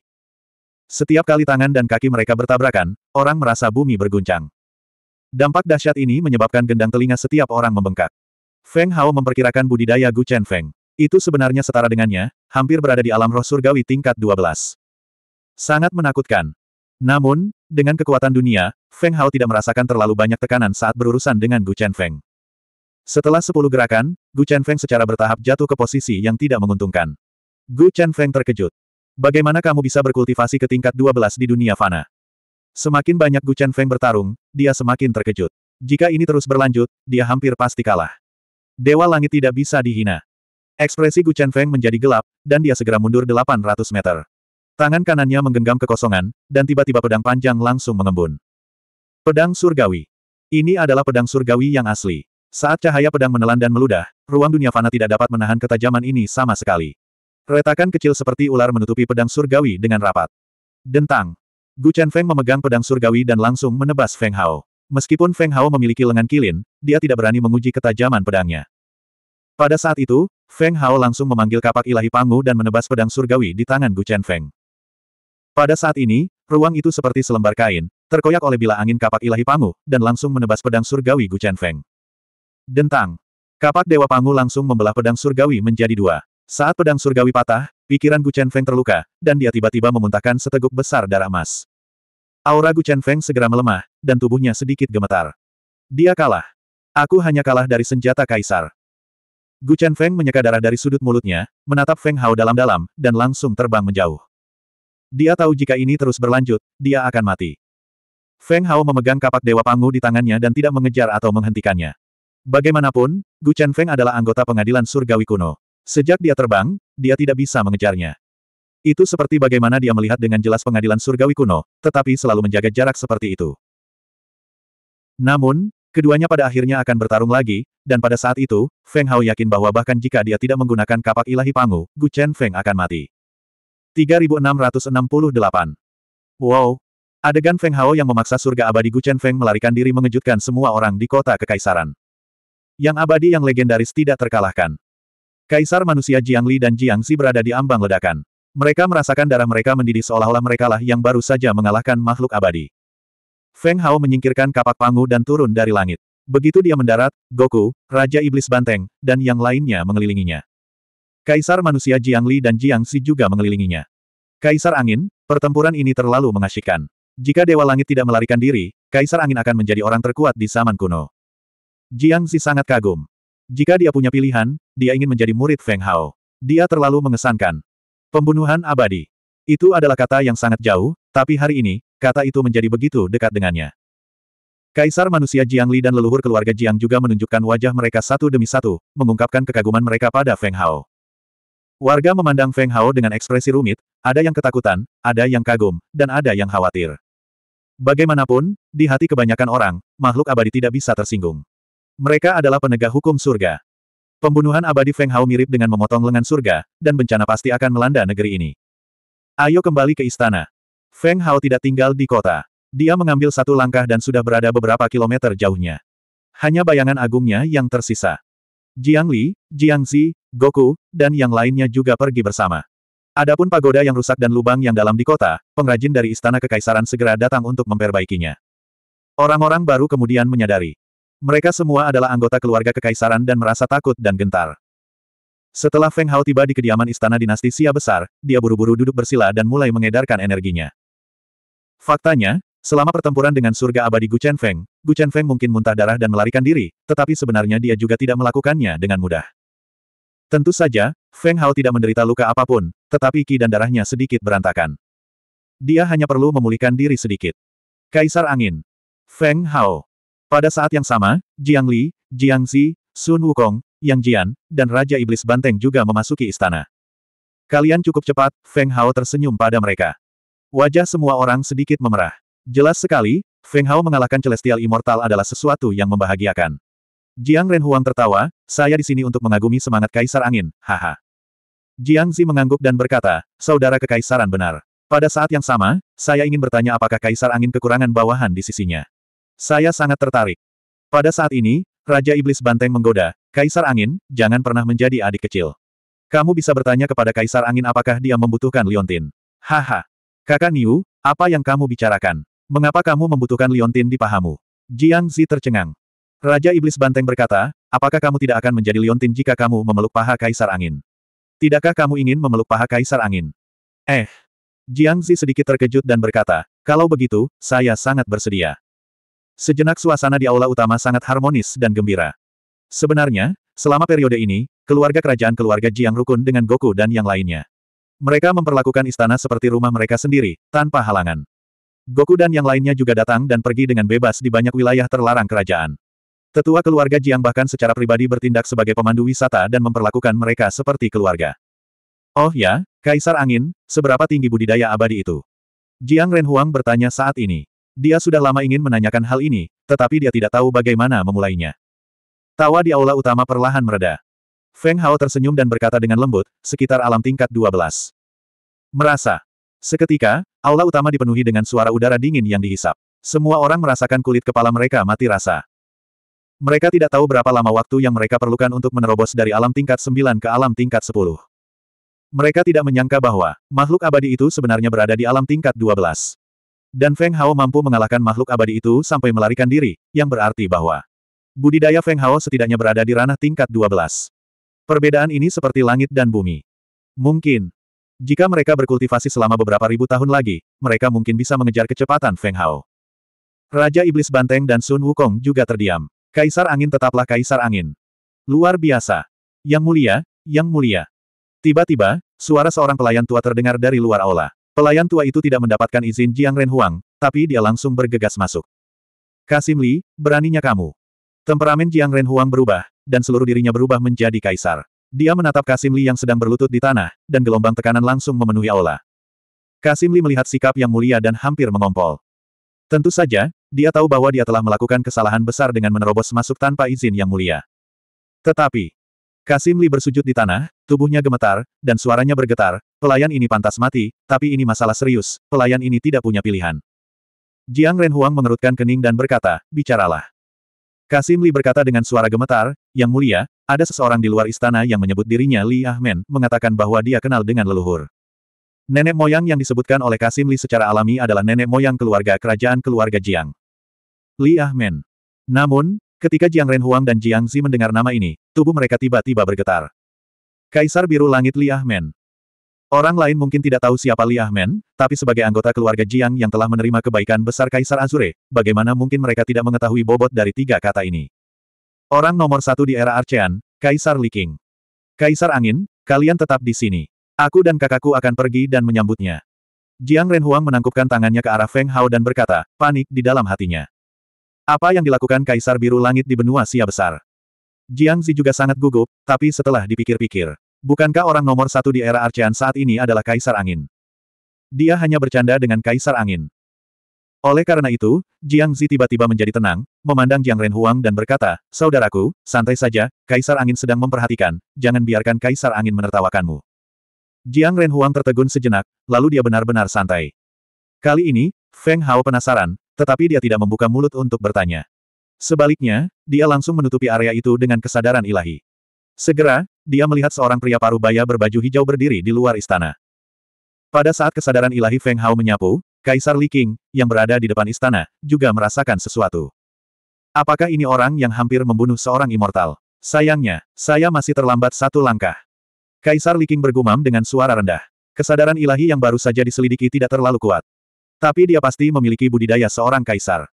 Setiap kali tangan dan kaki mereka bertabrakan, orang merasa bumi berguncang. Dampak dahsyat ini menyebabkan gendang telinga setiap orang membengkak. Feng Hao memperkirakan budidaya Gu Chen Feng. Itu sebenarnya setara dengannya, hampir berada di alam roh surgawi tingkat 12. Sangat menakutkan. Namun, dengan kekuatan dunia, Feng Hao tidak merasakan terlalu banyak tekanan saat berurusan dengan Gu Chen Feng. Setelah sepuluh gerakan, Gu Chen Feng secara bertahap jatuh ke posisi yang tidak menguntungkan. Gu Chen Feng terkejut. Bagaimana kamu bisa berkultivasi ke tingkat 12 di dunia fana? Semakin banyak Gu Chen Feng bertarung, dia semakin terkejut. Jika ini terus berlanjut, dia hampir pasti kalah. Dewa langit tidak bisa dihina. Ekspresi Gu Chen Feng menjadi gelap, dan dia segera mundur 800 meter. Tangan kanannya menggenggam kekosongan, dan tiba-tiba pedang panjang langsung mengembun. Pedang surgawi. Ini adalah pedang surgawi yang asli. Saat cahaya pedang menelan dan meludah, ruang dunia fana tidak dapat menahan ketajaman ini sama sekali. Retakan kecil seperti ular menutupi pedang surgawi dengan rapat. Dentang. Gu Chen Feng memegang pedang surgawi dan langsung menebas Feng Hao. Meskipun Feng Hao memiliki lengan kilin, dia tidak berani menguji ketajaman pedangnya. Pada saat itu, Feng Hao langsung memanggil kapak ilahi Pangu dan menebas pedang surgawi di tangan Gu Chen Feng. Pada saat ini, ruang itu seperti selembar kain, terkoyak oleh bila angin kapak ilahi Pangu, dan langsung menebas pedang surgawi Gu Chen Feng. Dentang. Kapak Dewa Pangu langsung membelah pedang surgawi menjadi dua. Saat pedang surgawi patah, pikiran Gu Chen Feng terluka, dan dia tiba-tiba memuntahkan seteguk besar darah emas. Aura Gu Guchen Feng segera melemah, dan tubuhnya sedikit gemetar. Dia kalah. Aku hanya kalah dari senjata kaisar. Gu Guchen Feng menyeka darah dari sudut mulutnya, menatap Feng Hao dalam-dalam, dan langsung terbang menjauh. Dia tahu jika ini terus berlanjut, dia akan mati. Feng Hao memegang kapak Dewa Pangu di tangannya dan tidak mengejar atau menghentikannya. Bagaimanapun, Gu Chen Feng adalah anggota pengadilan surgawi kuno. Sejak dia terbang, dia tidak bisa mengejarnya. Itu seperti bagaimana dia melihat dengan jelas pengadilan surgawi kuno, tetapi selalu menjaga jarak seperti itu. Namun, keduanya pada akhirnya akan bertarung lagi, dan pada saat itu, Feng Hao yakin bahwa bahkan jika dia tidak menggunakan kapak ilahi Pangu, Gu Chen Feng akan mati. 3668 Wow! Adegan Feng Hao yang memaksa surga abadi Gu Chen Feng melarikan diri mengejutkan semua orang di kota kekaisaran. Yang abadi yang legendaris tidak terkalahkan. Kaisar manusia Jiang Li dan Jiang Xi berada di ambang ledakan. Mereka merasakan darah mereka mendidih seolah-olah merekalah yang baru saja mengalahkan makhluk abadi. Feng Hao menyingkirkan kapak pangu dan turun dari langit. Begitu dia mendarat, Goku, Raja Iblis Banteng, dan yang lainnya mengelilinginya. Kaisar manusia Jiang Li dan Jiang Si juga mengelilinginya. Kaisar Angin, pertempuran ini terlalu mengasyikkan. Jika Dewa Langit tidak melarikan diri, Kaisar Angin akan menjadi orang terkuat di zaman kuno. Jiang Si sangat kagum. Jika dia punya pilihan, dia ingin menjadi murid Feng Hao. Dia terlalu mengesankan. Pembunuhan abadi. Itu adalah kata yang sangat jauh, tapi hari ini, kata itu menjadi begitu dekat dengannya. Kaisar manusia Jiang Li dan leluhur keluarga Jiang juga menunjukkan wajah mereka satu demi satu, mengungkapkan kekaguman mereka pada Feng Hao. Warga memandang Feng Hao dengan ekspresi rumit, ada yang ketakutan, ada yang kagum, dan ada yang khawatir. Bagaimanapun, di hati kebanyakan orang, makhluk abadi tidak bisa tersinggung. Mereka adalah penegak hukum surga. Pembunuhan abadi Feng Hao mirip dengan memotong lengan surga, dan bencana pasti akan melanda negeri ini. Ayo kembali ke istana. Feng Hao tidak tinggal di kota. Dia mengambil satu langkah dan sudah berada beberapa kilometer jauhnya. Hanya bayangan agungnya yang tersisa. Jiang Li, Jiang Zi, Goku, dan yang lainnya juga pergi bersama. Adapun pagoda yang rusak dan lubang yang dalam di kota, pengrajin dari istana kekaisaran segera datang untuk memperbaikinya. Orang-orang baru kemudian menyadari, mereka semua adalah anggota keluarga kekaisaran dan merasa takut dan gentar. Setelah Feng Hao tiba di kediaman istana dinasti Xia besar, dia buru-buru duduk bersila dan mulai mengedarkan energinya. Faktanya, selama pertempuran dengan surga abadi Gu Chen Feng, Gu Chen Feng mungkin muntah darah dan melarikan diri, tetapi sebenarnya dia juga tidak melakukannya dengan mudah. Tentu saja, Feng Hao tidak menderita luka apapun, tetapi ki dan darahnya sedikit berantakan. Dia hanya perlu memulihkan diri sedikit. Kaisar Angin. Feng Hao. Pada saat yang sama, Jiang Li, Jiang Zi, Sun Wukong, Yang Jian, dan Raja Iblis Banteng juga memasuki istana. Kalian cukup cepat, Feng Hao tersenyum pada mereka. Wajah semua orang sedikit memerah. Jelas sekali, Feng Hao mengalahkan Celestial Immortal adalah sesuatu yang membahagiakan. Jiang Renhuang tertawa, saya di sini untuk mengagumi semangat Kaisar Angin, haha. Jiang Zi mengangguk dan berkata, saudara kekaisaran benar. Pada saat yang sama, saya ingin bertanya apakah Kaisar Angin kekurangan bawahan di sisinya. Saya sangat tertarik. Pada saat ini, Raja Iblis Banteng menggoda, Kaisar Angin, jangan pernah menjadi adik kecil. Kamu bisa bertanya kepada Kaisar Angin apakah dia membutuhkan Liontin. Haha. Kakak Niu, apa yang kamu bicarakan? Mengapa kamu membutuhkan Liontin di pahamu? Jiang Zi tercengang. Raja Iblis Banteng berkata, apakah kamu tidak akan menjadi Liontin jika kamu memeluk paha Kaisar Angin? Tidakkah kamu ingin memeluk paha Kaisar Angin? Eh. Jiang Zi sedikit terkejut dan berkata, kalau begitu, saya sangat bersedia. Sejenak suasana di aula utama sangat harmonis dan gembira. Sebenarnya, selama periode ini, keluarga kerajaan keluarga Jiang rukun dengan Goku dan yang lainnya. Mereka memperlakukan istana seperti rumah mereka sendiri, tanpa halangan. Goku dan yang lainnya juga datang dan pergi dengan bebas di banyak wilayah terlarang kerajaan. Tetua keluarga Jiang bahkan secara pribadi bertindak sebagai pemandu wisata dan memperlakukan mereka seperti keluarga. Oh ya, Kaisar Angin, seberapa tinggi budidaya abadi itu? Jiang Renhuang bertanya saat ini. Dia sudah lama ingin menanyakan hal ini, tetapi dia tidak tahu bagaimana memulainya. Tawa di aula utama perlahan mereda. Feng Hao tersenyum dan berkata dengan lembut, sekitar alam tingkat 12. Merasa. Seketika, aula utama dipenuhi dengan suara udara dingin yang dihisap. Semua orang merasakan kulit kepala mereka mati rasa. Mereka tidak tahu berapa lama waktu yang mereka perlukan untuk menerobos dari alam tingkat 9 ke alam tingkat 10. Mereka tidak menyangka bahwa makhluk abadi itu sebenarnya berada di alam tingkat 12. Dan Feng Hao mampu mengalahkan makhluk abadi itu sampai melarikan diri, yang berarti bahwa budidaya Feng Hao setidaknya berada di ranah tingkat 12. Perbedaan ini seperti langit dan bumi. Mungkin. Jika mereka berkultivasi selama beberapa ribu tahun lagi, mereka mungkin bisa mengejar kecepatan Feng Hao. Raja Iblis Banteng dan Sun Wukong juga terdiam. Kaisar Angin tetaplah Kaisar Angin. Luar biasa. Yang mulia, yang mulia. Tiba-tiba, suara seorang pelayan tua terdengar dari luar aula. Pelayan tua itu tidak mendapatkan izin Jiang Renhuang, tapi dia langsung bergegas masuk. Kasim Li, beraninya kamu. Temperamen Jiang Renhuang berubah, dan seluruh dirinya berubah menjadi kaisar. Dia menatap Kasim Li yang sedang berlutut di tanah, dan gelombang tekanan langsung memenuhi aula. Kasim Li melihat sikap yang mulia dan hampir mengompol. Tentu saja, dia tahu bahwa dia telah melakukan kesalahan besar dengan menerobos masuk tanpa izin yang mulia. Tetapi, Kasim Li bersujud di tanah, tubuhnya gemetar, dan suaranya bergetar, pelayan ini pantas mati, tapi ini masalah serius, pelayan ini tidak punya pilihan. Jiang Renhuang mengerutkan kening dan berkata, bicaralah. Kasim Li berkata dengan suara gemetar, yang mulia, ada seseorang di luar istana yang menyebut dirinya Li Ahmen, mengatakan bahwa dia kenal dengan leluhur. Nenek moyang yang disebutkan oleh Kasim Li secara alami adalah nenek moyang keluarga kerajaan keluarga Jiang. Li Ahmen. Namun, Ketika Jiang Renhuang dan Jiang Zi mendengar nama ini, tubuh mereka tiba-tiba bergetar. Kaisar Biru Langit Liah Men. Orang lain mungkin tidak tahu siapa Liah Men, tapi sebagai anggota keluarga Jiang yang telah menerima kebaikan besar Kaisar Azure, bagaimana mungkin mereka tidak mengetahui bobot dari tiga kata ini. Orang nomor satu di era Arcean, Kaisar Li King. Kaisar Angin, kalian tetap di sini. Aku dan kakakku akan pergi dan menyambutnya. Jiang Renhuang menangkupkan tangannya ke arah Feng Hao dan berkata, panik di dalam hatinya. Apa yang dilakukan Kaisar Biru Langit di benua Sia Besar? Jiang Zi juga sangat gugup, tapi setelah dipikir-pikir, bukankah orang nomor satu di era Arcean saat ini adalah Kaisar Angin? Dia hanya bercanda dengan Kaisar Angin. Oleh karena itu, Jiang Zi tiba-tiba menjadi tenang, memandang Jiang Renhuang dan berkata, Saudaraku, santai saja, Kaisar Angin sedang memperhatikan, jangan biarkan Kaisar Angin menertawakanmu. Jiang Renhuang tertegun sejenak, lalu dia benar-benar santai. Kali ini, Feng Hao penasaran, tetapi dia tidak membuka mulut untuk bertanya. Sebaliknya, dia langsung menutupi area itu dengan kesadaran ilahi. Segera, dia melihat seorang pria paruh baya berbaju hijau berdiri di luar istana. Pada saat kesadaran ilahi Feng Hao menyapu, Kaisar Li King, yang berada di depan istana, juga merasakan sesuatu. Apakah ini orang yang hampir membunuh seorang immortal? Sayangnya, saya masih terlambat satu langkah. Kaisar Li King bergumam dengan suara rendah. Kesadaran ilahi yang baru saja diselidiki tidak terlalu kuat. Tapi dia pasti memiliki budidaya seorang kaisar.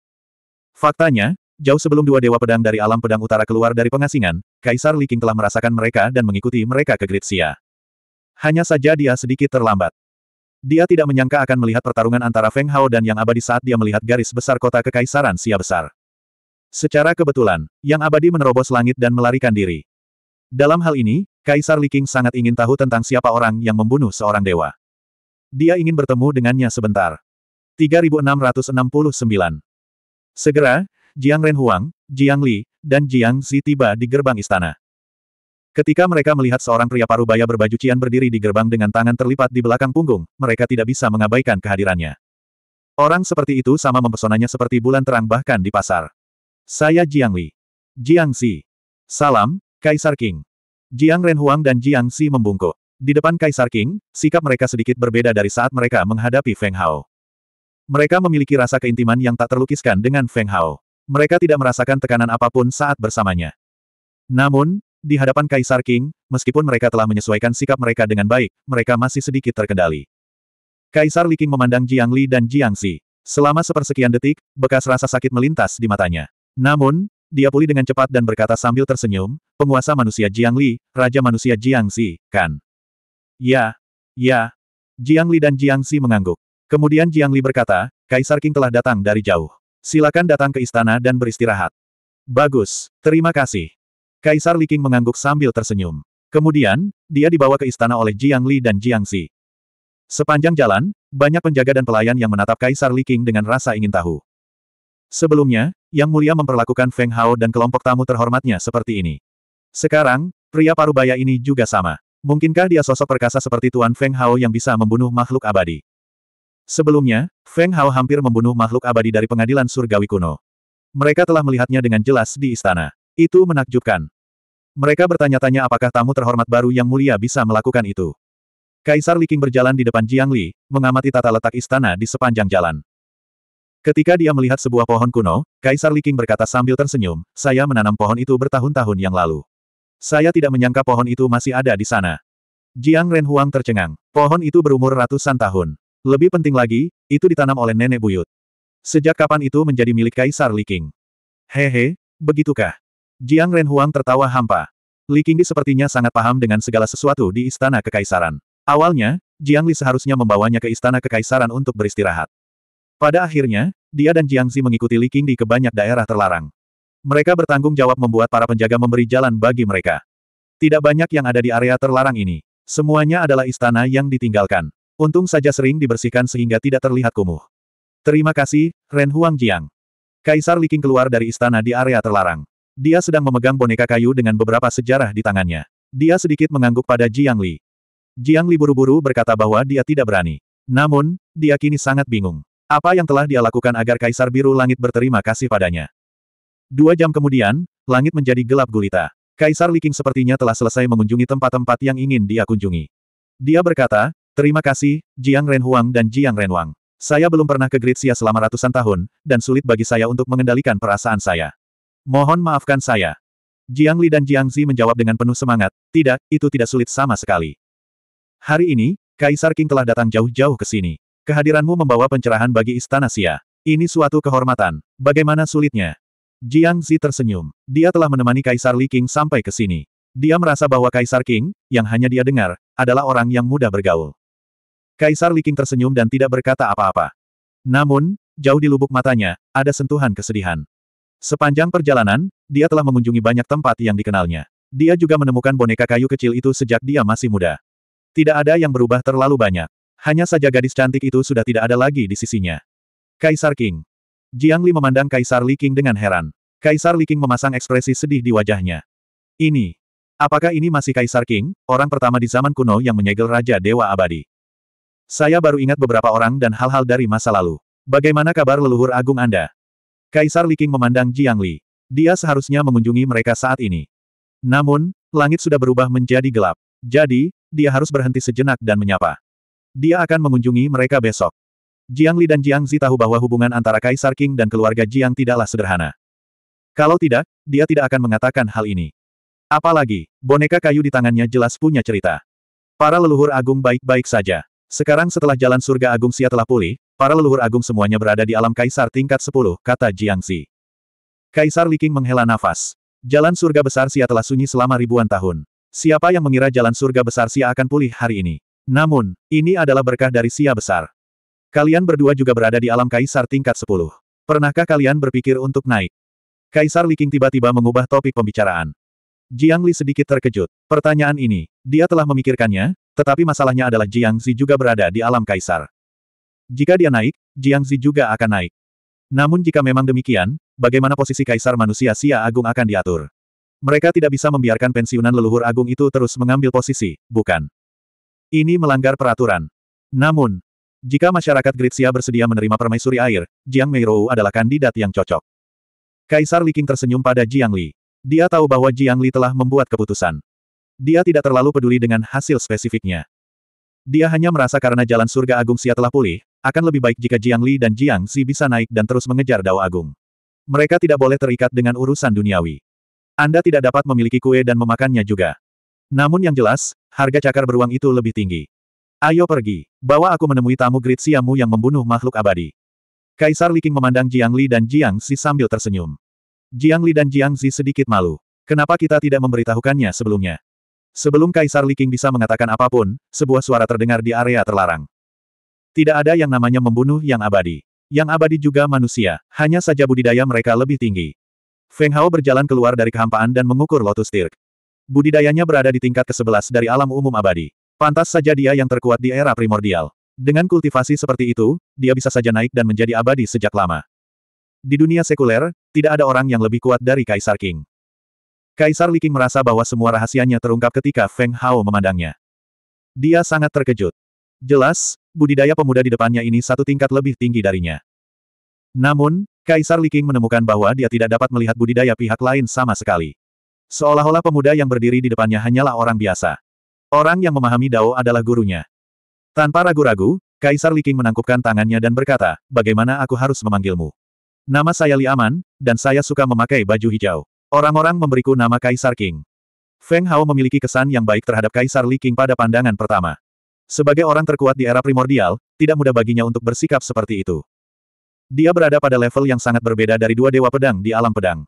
Faktanya, jauh sebelum dua dewa pedang dari alam pedang utara keluar dari pengasingan, Kaisar Liking telah merasakan mereka dan mengikuti mereka ke Gritsia. Hanya saja dia sedikit terlambat. Dia tidak menyangka akan melihat pertarungan antara Feng Hao dan Yang Abadi saat dia melihat garis besar kota Kekaisaran Sia Besar. Secara kebetulan, Yang Abadi menerobos langit dan melarikan diri. Dalam hal ini, Kaisar Li Qing sangat ingin tahu tentang siapa orang yang membunuh seorang dewa. Dia ingin bertemu dengannya sebentar. 3669. Segera, Jiang Renhuang, Jiang Li, dan Jiang Zi tiba di gerbang istana. Ketika mereka melihat seorang pria parubaya berbaju cian berdiri di gerbang dengan tangan terlipat di belakang punggung, mereka tidak bisa mengabaikan kehadirannya. Orang seperti itu sama mempesonanya seperti bulan terang bahkan di pasar. Saya Jiang Li. Jiang Xi. Salam, Kaisar King. Jiang Renhuang dan Jiang Xi membungkuk. Di depan Kaisar King, sikap mereka sedikit berbeda dari saat mereka menghadapi Feng Hao. Mereka memiliki rasa keintiman yang tak terlukiskan dengan Feng Hao. Mereka tidak merasakan tekanan apapun saat bersamanya. Namun, di hadapan Kaisar King, meskipun mereka telah menyesuaikan sikap mereka dengan baik, mereka masih sedikit terkendali. Kaisar Li King memandang Jiang Li dan Jiang Xi. Selama sepersekian detik, bekas rasa sakit melintas di matanya. Namun, dia pulih dengan cepat dan berkata sambil tersenyum, penguasa manusia Jiang Li, raja manusia Jiang Xi, kan? Ya, ya. Jiang Li dan Jiang Xi mengangguk. Kemudian Jiang Li berkata, Kaisar King telah datang dari jauh. Silakan datang ke istana dan beristirahat. Bagus, terima kasih. Kaisar Li King mengangguk sambil tersenyum. Kemudian, dia dibawa ke istana oleh Jiang Li dan Jiang Xi. Sepanjang jalan, banyak penjaga dan pelayan yang menatap Kaisar Li King dengan rasa ingin tahu. Sebelumnya, Yang Mulia memperlakukan Feng Hao dan kelompok tamu terhormatnya seperti ini. Sekarang, pria parubaya ini juga sama. Mungkinkah dia sosok perkasa seperti Tuan Feng Hao yang bisa membunuh makhluk abadi? Sebelumnya, Feng Hao hampir membunuh makhluk abadi dari pengadilan surgawi kuno. Mereka telah melihatnya dengan jelas di istana. Itu menakjubkan. Mereka bertanya-tanya apakah tamu terhormat baru yang mulia bisa melakukan itu. Kaisar Qing berjalan di depan Jiang Li, mengamati tata letak istana di sepanjang jalan. Ketika dia melihat sebuah pohon kuno, Kaisar Qing berkata sambil tersenyum, saya menanam pohon itu bertahun-tahun yang lalu. Saya tidak menyangka pohon itu masih ada di sana. Jiang Renhuang tercengang. Pohon itu berumur ratusan tahun. Lebih penting lagi, itu ditanam oleh nenek buyut. Sejak kapan itu menjadi milik Kaisar Li Hehe, begitukah? Jiang Renhuang tertawa hampa. Li Qingdi sepertinya sangat paham dengan segala sesuatu di Istana Kekaisaran. Awalnya, Jiang Li seharusnya membawanya ke Istana Kekaisaran untuk beristirahat. Pada akhirnya, dia dan Jiang Zi mengikuti Li Qingdi ke banyak daerah terlarang. Mereka bertanggung jawab membuat para penjaga memberi jalan bagi mereka. Tidak banyak yang ada di area terlarang ini. Semuanya adalah istana yang ditinggalkan. Untung saja sering dibersihkan sehingga tidak terlihat kumuh. Terima kasih, Ren Huang Jiang. Kaisar Liking keluar dari istana di area terlarang. Dia sedang memegang boneka kayu dengan beberapa sejarah di tangannya. Dia sedikit mengangguk pada Jiang Li. Jiang Li buru-buru berkata bahwa dia tidak berani. Namun, dia kini sangat bingung. Apa yang telah dia lakukan agar Kaisar Biru Langit berterima kasih padanya? Dua jam kemudian, langit menjadi gelap gulita. Kaisar Liking sepertinya telah selesai mengunjungi tempat-tempat yang ingin dia kunjungi. Dia berkata, Terima kasih, Jiang Renhuang dan Jiang Renwang. Saya belum pernah ke Gritsia selama ratusan tahun, dan sulit bagi saya untuk mengendalikan perasaan saya. Mohon maafkan saya. Jiang Li dan Jiang Zi menjawab dengan penuh semangat, tidak, itu tidak sulit sama sekali. Hari ini, Kaisar King telah datang jauh-jauh ke sini. Kehadiranmu membawa pencerahan bagi Istana Sia. Ini suatu kehormatan. Bagaimana sulitnya? Jiang Zi tersenyum. Dia telah menemani Kaisar Li King sampai ke sini. Dia merasa bahwa Kaisar King, yang hanya dia dengar, adalah orang yang mudah bergaul. Kaisar Liking tersenyum dan tidak berkata apa-apa. Namun, jauh di lubuk matanya, ada sentuhan kesedihan. Sepanjang perjalanan, dia telah mengunjungi banyak tempat yang dikenalnya. Dia juga menemukan boneka kayu kecil itu sejak dia masih muda. Tidak ada yang berubah terlalu banyak. Hanya saja gadis cantik itu sudah tidak ada lagi di sisinya. Kaisar King. Jiang Li memandang Kaisar Li King dengan heran. Kaisar Li King memasang ekspresi sedih di wajahnya. Ini. Apakah ini masih Kaisar King, orang pertama di zaman kuno yang menyegel Raja Dewa Abadi? Saya baru ingat beberapa orang dan hal-hal dari masa lalu. Bagaimana kabar leluhur agung Anda? Kaisar Li Qing memandang Jiang Li. Dia seharusnya mengunjungi mereka saat ini. Namun, langit sudah berubah menjadi gelap. Jadi, dia harus berhenti sejenak dan menyapa. Dia akan mengunjungi mereka besok. Jiang Li dan Jiang Zi tahu bahwa hubungan antara Kaisar King dan keluarga Jiang tidaklah sederhana. Kalau tidak, dia tidak akan mengatakan hal ini. Apalagi, boneka kayu di tangannya jelas punya cerita. Para leluhur agung baik-baik saja. Sekarang setelah jalan surga agung Sia telah pulih, para leluhur agung semuanya berada di alam kaisar tingkat 10, kata Jiang Xi. Kaisar Li Qing menghela nafas. Jalan surga besar Sia telah sunyi selama ribuan tahun. Siapa yang mengira jalan surga besar Sia akan pulih hari ini? Namun, ini adalah berkah dari Sia besar. Kalian berdua juga berada di alam kaisar tingkat 10. Pernahkah kalian berpikir untuk naik? Kaisar Li Qing tiba-tiba mengubah topik pembicaraan. Jiang Li sedikit terkejut. Pertanyaan ini, dia telah memikirkannya, tetapi masalahnya adalah Jiang Zi juga berada di alam kaisar. Jika dia naik, Jiang Zi juga akan naik. Namun jika memang demikian, bagaimana posisi kaisar manusia Sia Agung akan diatur? Mereka tidak bisa membiarkan pensiunan leluhur agung itu terus mengambil posisi, bukan? Ini melanggar peraturan. Namun, jika masyarakat Gritsia bersedia menerima permaisuri air, Jiang Meirou adalah kandidat yang cocok. Kaisar Li Qing tersenyum pada Jiang Li. Dia tahu bahwa Jiang Li telah membuat keputusan. Dia tidak terlalu peduli dengan hasil spesifiknya. Dia hanya merasa karena jalan surga agung Xia telah pulih, akan lebih baik jika Jiang Li dan Jiang Xi bisa naik dan terus mengejar Dao Agung. Mereka tidak boleh terikat dengan urusan duniawi. Anda tidak dapat memiliki kue dan memakannya juga. Namun yang jelas, harga cakar beruang itu lebih tinggi. Ayo pergi, bawa aku menemui tamu Grid Siamu yang membunuh makhluk abadi. Kaisar Liking memandang Jiang Li dan Jiang Xi sambil tersenyum. Jiang Li dan Jiang Xi sedikit malu. Kenapa kita tidak memberitahukannya sebelumnya? Sebelum Kaisar Li Qing bisa mengatakan apapun, sebuah suara terdengar di area terlarang. Tidak ada yang namanya membunuh yang abadi. Yang abadi juga manusia, hanya saja budidaya mereka lebih tinggi. Feng Hao berjalan keluar dari kehampaan dan mengukur Lotus Tirk. Budidayanya berada di tingkat ke-11 dari alam umum abadi. Pantas saja dia yang terkuat di era primordial. Dengan kultivasi seperti itu, dia bisa saja naik dan menjadi abadi sejak lama. Di dunia sekuler, tidak ada orang yang lebih kuat dari Kaisar King. Kaisar Liking merasa bahwa semua rahasianya terungkap ketika Feng Hao memandangnya. Dia sangat terkejut. Jelas, budidaya pemuda di depannya ini satu tingkat lebih tinggi darinya. Namun, Kaisar Liking menemukan bahwa dia tidak dapat melihat budidaya pihak lain sama sekali. Seolah-olah pemuda yang berdiri di depannya hanyalah orang biasa. Orang yang memahami Dao adalah gurunya. Tanpa ragu-ragu, Kaisar Liking menangkupkan tangannya dan berkata, bagaimana aku harus memanggilmu? Nama saya Li Aman, dan saya suka memakai baju hijau. Orang-orang memberiku nama Kaisar King. Feng Hao memiliki kesan yang baik terhadap Kaisar Li King pada pandangan pertama. Sebagai orang terkuat di era primordial, tidak mudah baginya untuk bersikap seperti itu. Dia berada pada level yang sangat berbeda dari dua dewa pedang di alam pedang.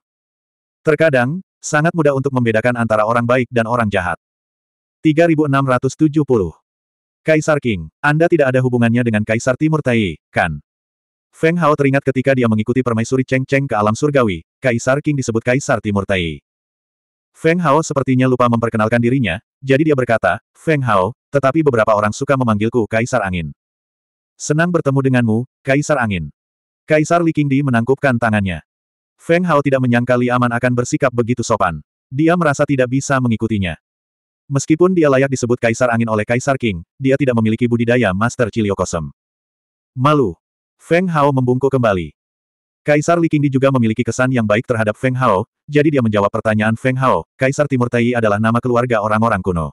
Terkadang, sangat mudah untuk membedakan antara orang baik dan orang jahat. 3670 Kaisar King, Anda tidak ada hubungannya dengan Kaisar Timur Tai, kan? Feng Hao teringat ketika dia mengikuti permaisuri Cheng Cheng ke alam surgawi, Kaisar King disebut Kaisar Timur Tai. Feng Hao sepertinya lupa memperkenalkan dirinya, jadi dia berkata, Feng Hao, tetapi beberapa orang suka memanggilku Kaisar Angin. Senang bertemu denganmu, Kaisar Angin. Kaisar Li Qingdi menangkupkan tangannya. Feng Hao tidak menyangka Li Aman akan bersikap begitu sopan. Dia merasa tidak bisa mengikutinya. Meskipun dia layak disebut Kaisar Angin oleh Kaisar King, dia tidak memiliki budidaya Master Ciliokosem. Malu. Feng Hao membungkuk kembali. Kaisar Li Qingdi juga memiliki kesan yang baik terhadap Feng Hao, jadi dia menjawab pertanyaan Feng Hao, Kaisar Timur Tai adalah nama keluarga orang-orang kuno.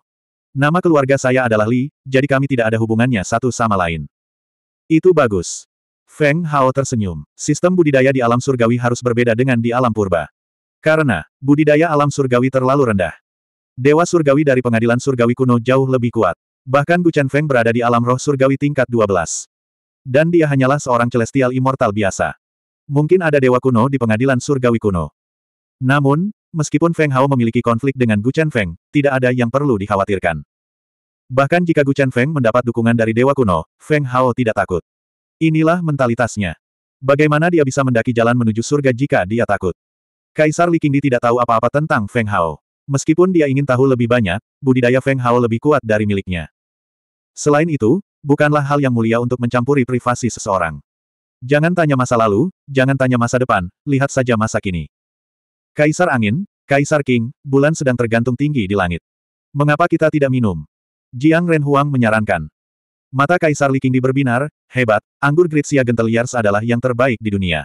Nama keluarga saya adalah Li, jadi kami tidak ada hubungannya satu sama lain. Itu bagus. Feng Hao tersenyum. Sistem budidaya di alam surgawi harus berbeda dengan di alam purba. Karena, budidaya alam surgawi terlalu rendah. Dewa surgawi dari pengadilan surgawi kuno jauh lebih kuat. Bahkan Chen Feng berada di alam roh surgawi tingkat 12. Dan dia hanyalah seorang celestial immortal biasa. Mungkin ada dewa kuno di pengadilan surgawi kuno. Namun, meskipun Feng Hao memiliki konflik dengan Gu Chen Feng, tidak ada yang perlu dikhawatirkan. Bahkan jika Gu Chen Feng mendapat dukungan dari dewa kuno, Feng Hao tidak takut. Inilah mentalitasnya. Bagaimana dia bisa mendaki jalan menuju surga jika dia takut? Kaisar Li Qingdi tidak tahu apa-apa tentang Feng Hao. Meskipun dia ingin tahu lebih banyak, budidaya Feng Hao lebih kuat dari miliknya. Selain itu, bukanlah hal yang mulia untuk mencampuri privasi seseorang. Jangan tanya masa lalu, jangan tanya masa depan, lihat saja masa kini. Kaisar Angin, Kaisar King, bulan sedang tergantung tinggi di langit. Mengapa kita tidak minum? Jiang Renhuang menyarankan. Mata Kaisar Li di berbinar, hebat, anggur Gritsia Gentle adalah yang terbaik di dunia.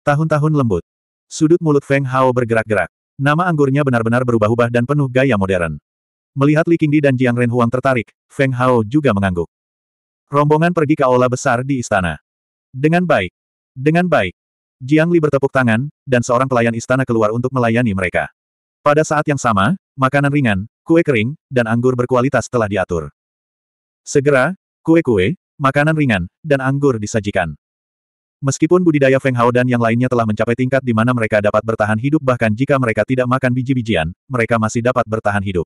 Tahun-tahun lembut. Sudut mulut Feng Hao bergerak-gerak. Nama anggurnya benar-benar berubah-ubah dan penuh gaya modern. Melihat Li Qingdi dan Jiang Renhuang tertarik, Feng Hao juga mengangguk. Rombongan pergi ke aula besar di istana. Dengan baik. Dengan baik. Jiang Li bertepuk tangan, dan seorang pelayan istana keluar untuk melayani mereka. Pada saat yang sama, makanan ringan, kue kering, dan anggur berkualitas telah diatur. Segera, kue-kue, makanan ringan, dan anggur disajikan. Meskipun budidaya Feng Hao dan yang lainnya telah mencapai tingkat di mana mereka dapat bertahan hidup bahkan jika mereka tidak makan biji-bijian, mereka masih dapat bertahan hidup.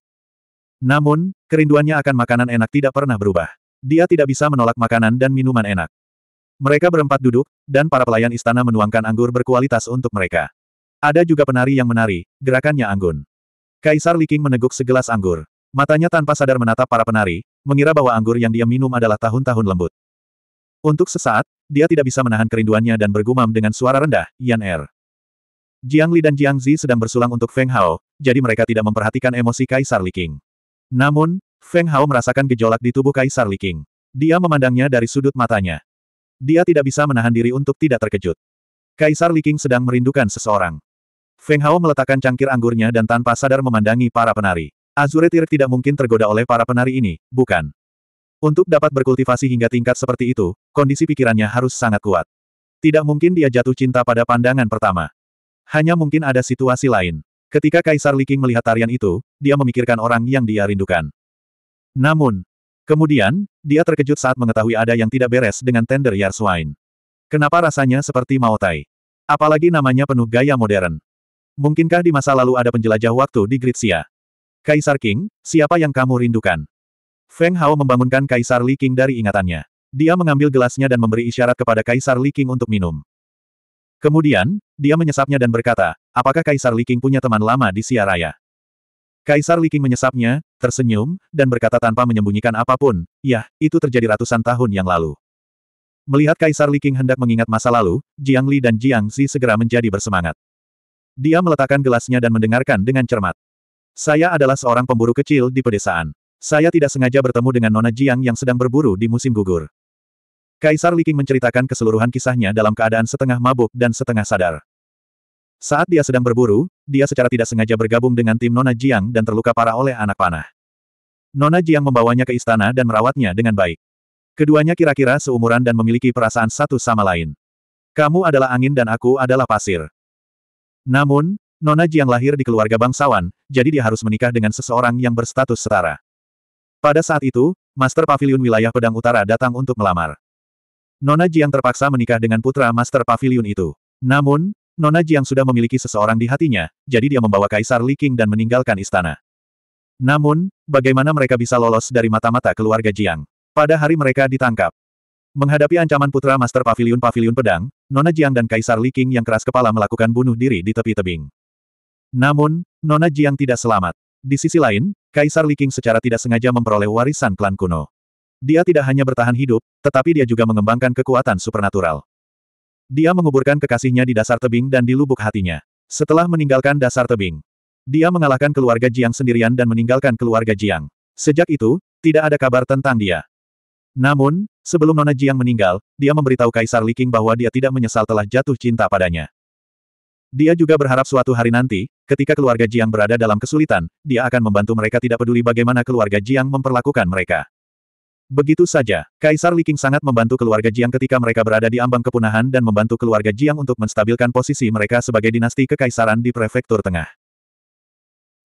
Namun, kerinduannya akan makanan enak tidak pernah berubah. Dia tidak bisa menolak makanan dan minuman enak. Mereka berempat duduk, dan para pelayan istana menuangkan anggur berkualitas untuk mereka. Ada juga penari yang menari, gerakannya anggun. Kaisar Liking meneguk segelas anggur. Matanya tanpa sadar menatap para penari, mengira bahwa anggur yang dia minum adalah tahun-tahun lembut. Untuk sesaat, dia tidak bisa menahan kerinduannya dan bergumam dengan suara rendah, Yan Er. Jiang Li dan Jiang Zi sedang bersulang untuk Feng Hao, jadi mereka tidak memperhatikan emosi Kaisar Li Qing. Namun, Feng Hao merasakan gejolak di tubuh Kaisar Li Qing. Dia memandangnya dari sudut matanya. Dia tidak bisa menahan diri untuk tidak terkejut. Kaisar Liking sedang merindukan seseorang. Feng Hao meletakkan cangkir anggurnya dan tanpa sadar memandangi para penari. Azure Tir tidak mungkin tergoda oleh para penari ini, bukan? Untuk dapat berkultivasi hingga tingkat seperti itu, kondisi pikirannya harus sangat kuat. Tidak mungkin dia jatuh cinta pada pandangan pertama. Hanya mungkin ada situasi lain. Ketika Kaisar Liking melihat tarian itu, dia memikirkan orang yang dia rindukan. Namun, Kemudian, dia terkejut saat mengetahui ada yang tidak beres dengan tender Yarswine. Kenapa rasanya seperti Maotai? Apalagi namanya penuh gaya modern. Mungkinkah di masa lalu ada penjelajah waktu di Gritsia? Kaisar King, siapa yang kamu rindukan? Feng Hao membangunkan Kaisar Li King dari ingatannya. Dia mengambil gelasnya dan memberi isyarat kepada Kaisar Li King untuk minum. Kemudian, dia menyesapnya dan berkata, apakah Kaisar Li King punya teman lama di siaraya?" Kaisar Liking menyesapnya, tersenyum, dan berkata tanpa menyembunyikan apapun, Yah, itu terjadi ratusan tahun yang lalu. Melihat Kaisar Liking hendak mengingat masa lalu, Jiang Li dan Jiang Zi segera menjadi bersemangat. Dia meletakkan gelasnya dan mendengarkan dengan cermat. Saya adalah seorang pemburu kecil di pedesaan. Saya tidak sengaja bertemu dengan Nona Jiang yang sedang berburu di musim gugur. Kaisar Liking menceritakan keseluruhan kisahnya dalam keadaan setengah mabuk dan setengah sadar. Saat dia sedang berburu, dia secara tidak sengaja bergabung dengan tim Nona Jiang dan terluka parah oleh anak panah. Nona Jiang membawanya ke istana dan merawatnya dengan baik. Keduanya kira-kira seumuran dan memiliki perasaan satu sama lain. Kamu adalah angin dan aku adalah pasir. Namun, Nona Jiang lahir di keluarga bangsawan, jadi dia harus menikah dengan seseorang yang berstatus setara. Pada saat itu, Master Pavilion Wilayah Pedang Utara datang untuk melamar. Nona Jiang terpaksa menikah dengan putra Master Pavilion itu. Namun, Nona Jiang sudah memiliki seseorang di hatinya, jadi dia membawa Kaisar Li King dan meninggalkan istana. Namun, bagaimana mereka bisa lolos dari mata-mata keluarga Jiang? Pada hari mereka ditangkap. Menghadapi ancaman putra Master Pavilion Pavilion Pedang, Nona Jiang dan Kaisar Li King yang keras kepala melakukan bunuh diri di tepi tebing. Namun, Nona Jiang tidak selamat. Di sisi lain, Kaisar Li King secara tidak sengaja memperoleh warisan klan kuno. Dia tidak hanya bertahan hidup, tetapi dia juga mengembangkan kekuatan supernatural. Dia menguburkan kekasihnya di dasar tebing dan di lubuk hatinya. Setelah meninggalkan dasar tebing, dia mengalahkan keluarga Jiang sendirian dan meninggalkan keluarga Jiang. Sejak itu, tidak ada kabar tentang dia. Namun, sebelum Nona Jiang meninggal, dia memberitahu Kaisar Li Qing bahwa dia tidak menyesal telah jatuh cinta padanya. Dia juga berharap suatu hari nanti, ketika keluarga Jiang berada dalam kesulitan, dia akan membantu mereka tidak peduli bagaimana keluarga Jiang memperlakukan mereka. Begitu saja, Kaisar Liking sangat membantu keluarga Jiang ketika mereka berada di ambang kepunahan dan membantu keluarga Jiang untuk menstabilkan posisi mereka sebagai dinasti kekaisaran di prefektur tengah.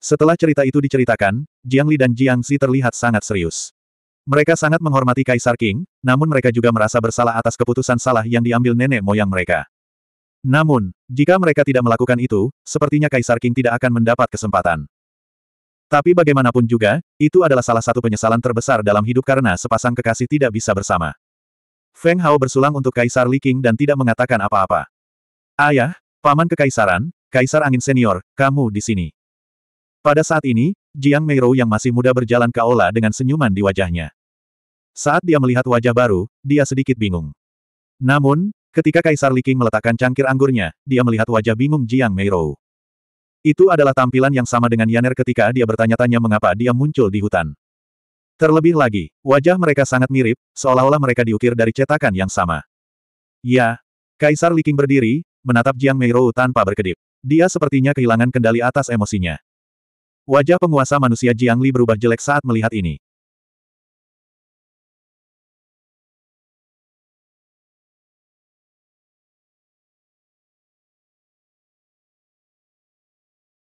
Setelah cerita itu diceritakan, Jiang Li dan Jiang Xi terlihat sangat serius. Mereka sangat menghormati Kaisar King, namun mereka juga merasa bersalah atas keputusan salah yang diambil nenek moyang mereka. Namun, jika mereka tidak melakukan itu, sepertinya Kaisar King tidak akan mendapat kesempatan. Tapi bagaimanapun juga, itu adalah salah satu penyesalan terbesar dalam hidup karena sepasang kekasih tidak bisa bersama. Feng Hao bersulang untuk Kaisar Li King dan tidak mengatakan apa-apa. Ayah, Paman Kekaisaran, Kaisar Angin Senior, kamu di sini. Pada saat ini, Jiang Meirou yang masih muda berjalan ke Aula dengan senyuman di wajahnya. Saat dia melihat wajah baru, dia sedikit bingung. Namun, ketika Kaisar Li King meletakkan cangkir anggurnya, dia melihat wajah bingung Jiang Meirou. Itu adalah tampilan yang sama dengan Yaner ketika dia bertanya-tanya mengapa dia muncul di hutan. Terlebih lagi, wajah mereka sangat mirip, seolah-olah mereka diukir dari cetakan yang sama. Ya, Kaisar Liking berdiri, menatap Jiang Meirou tanpa berkedip. Dia sepertinya kehilangan kendali atas emosinya. Wajah penguasa manusia Jiang Li berubah jelek saat melihat ini.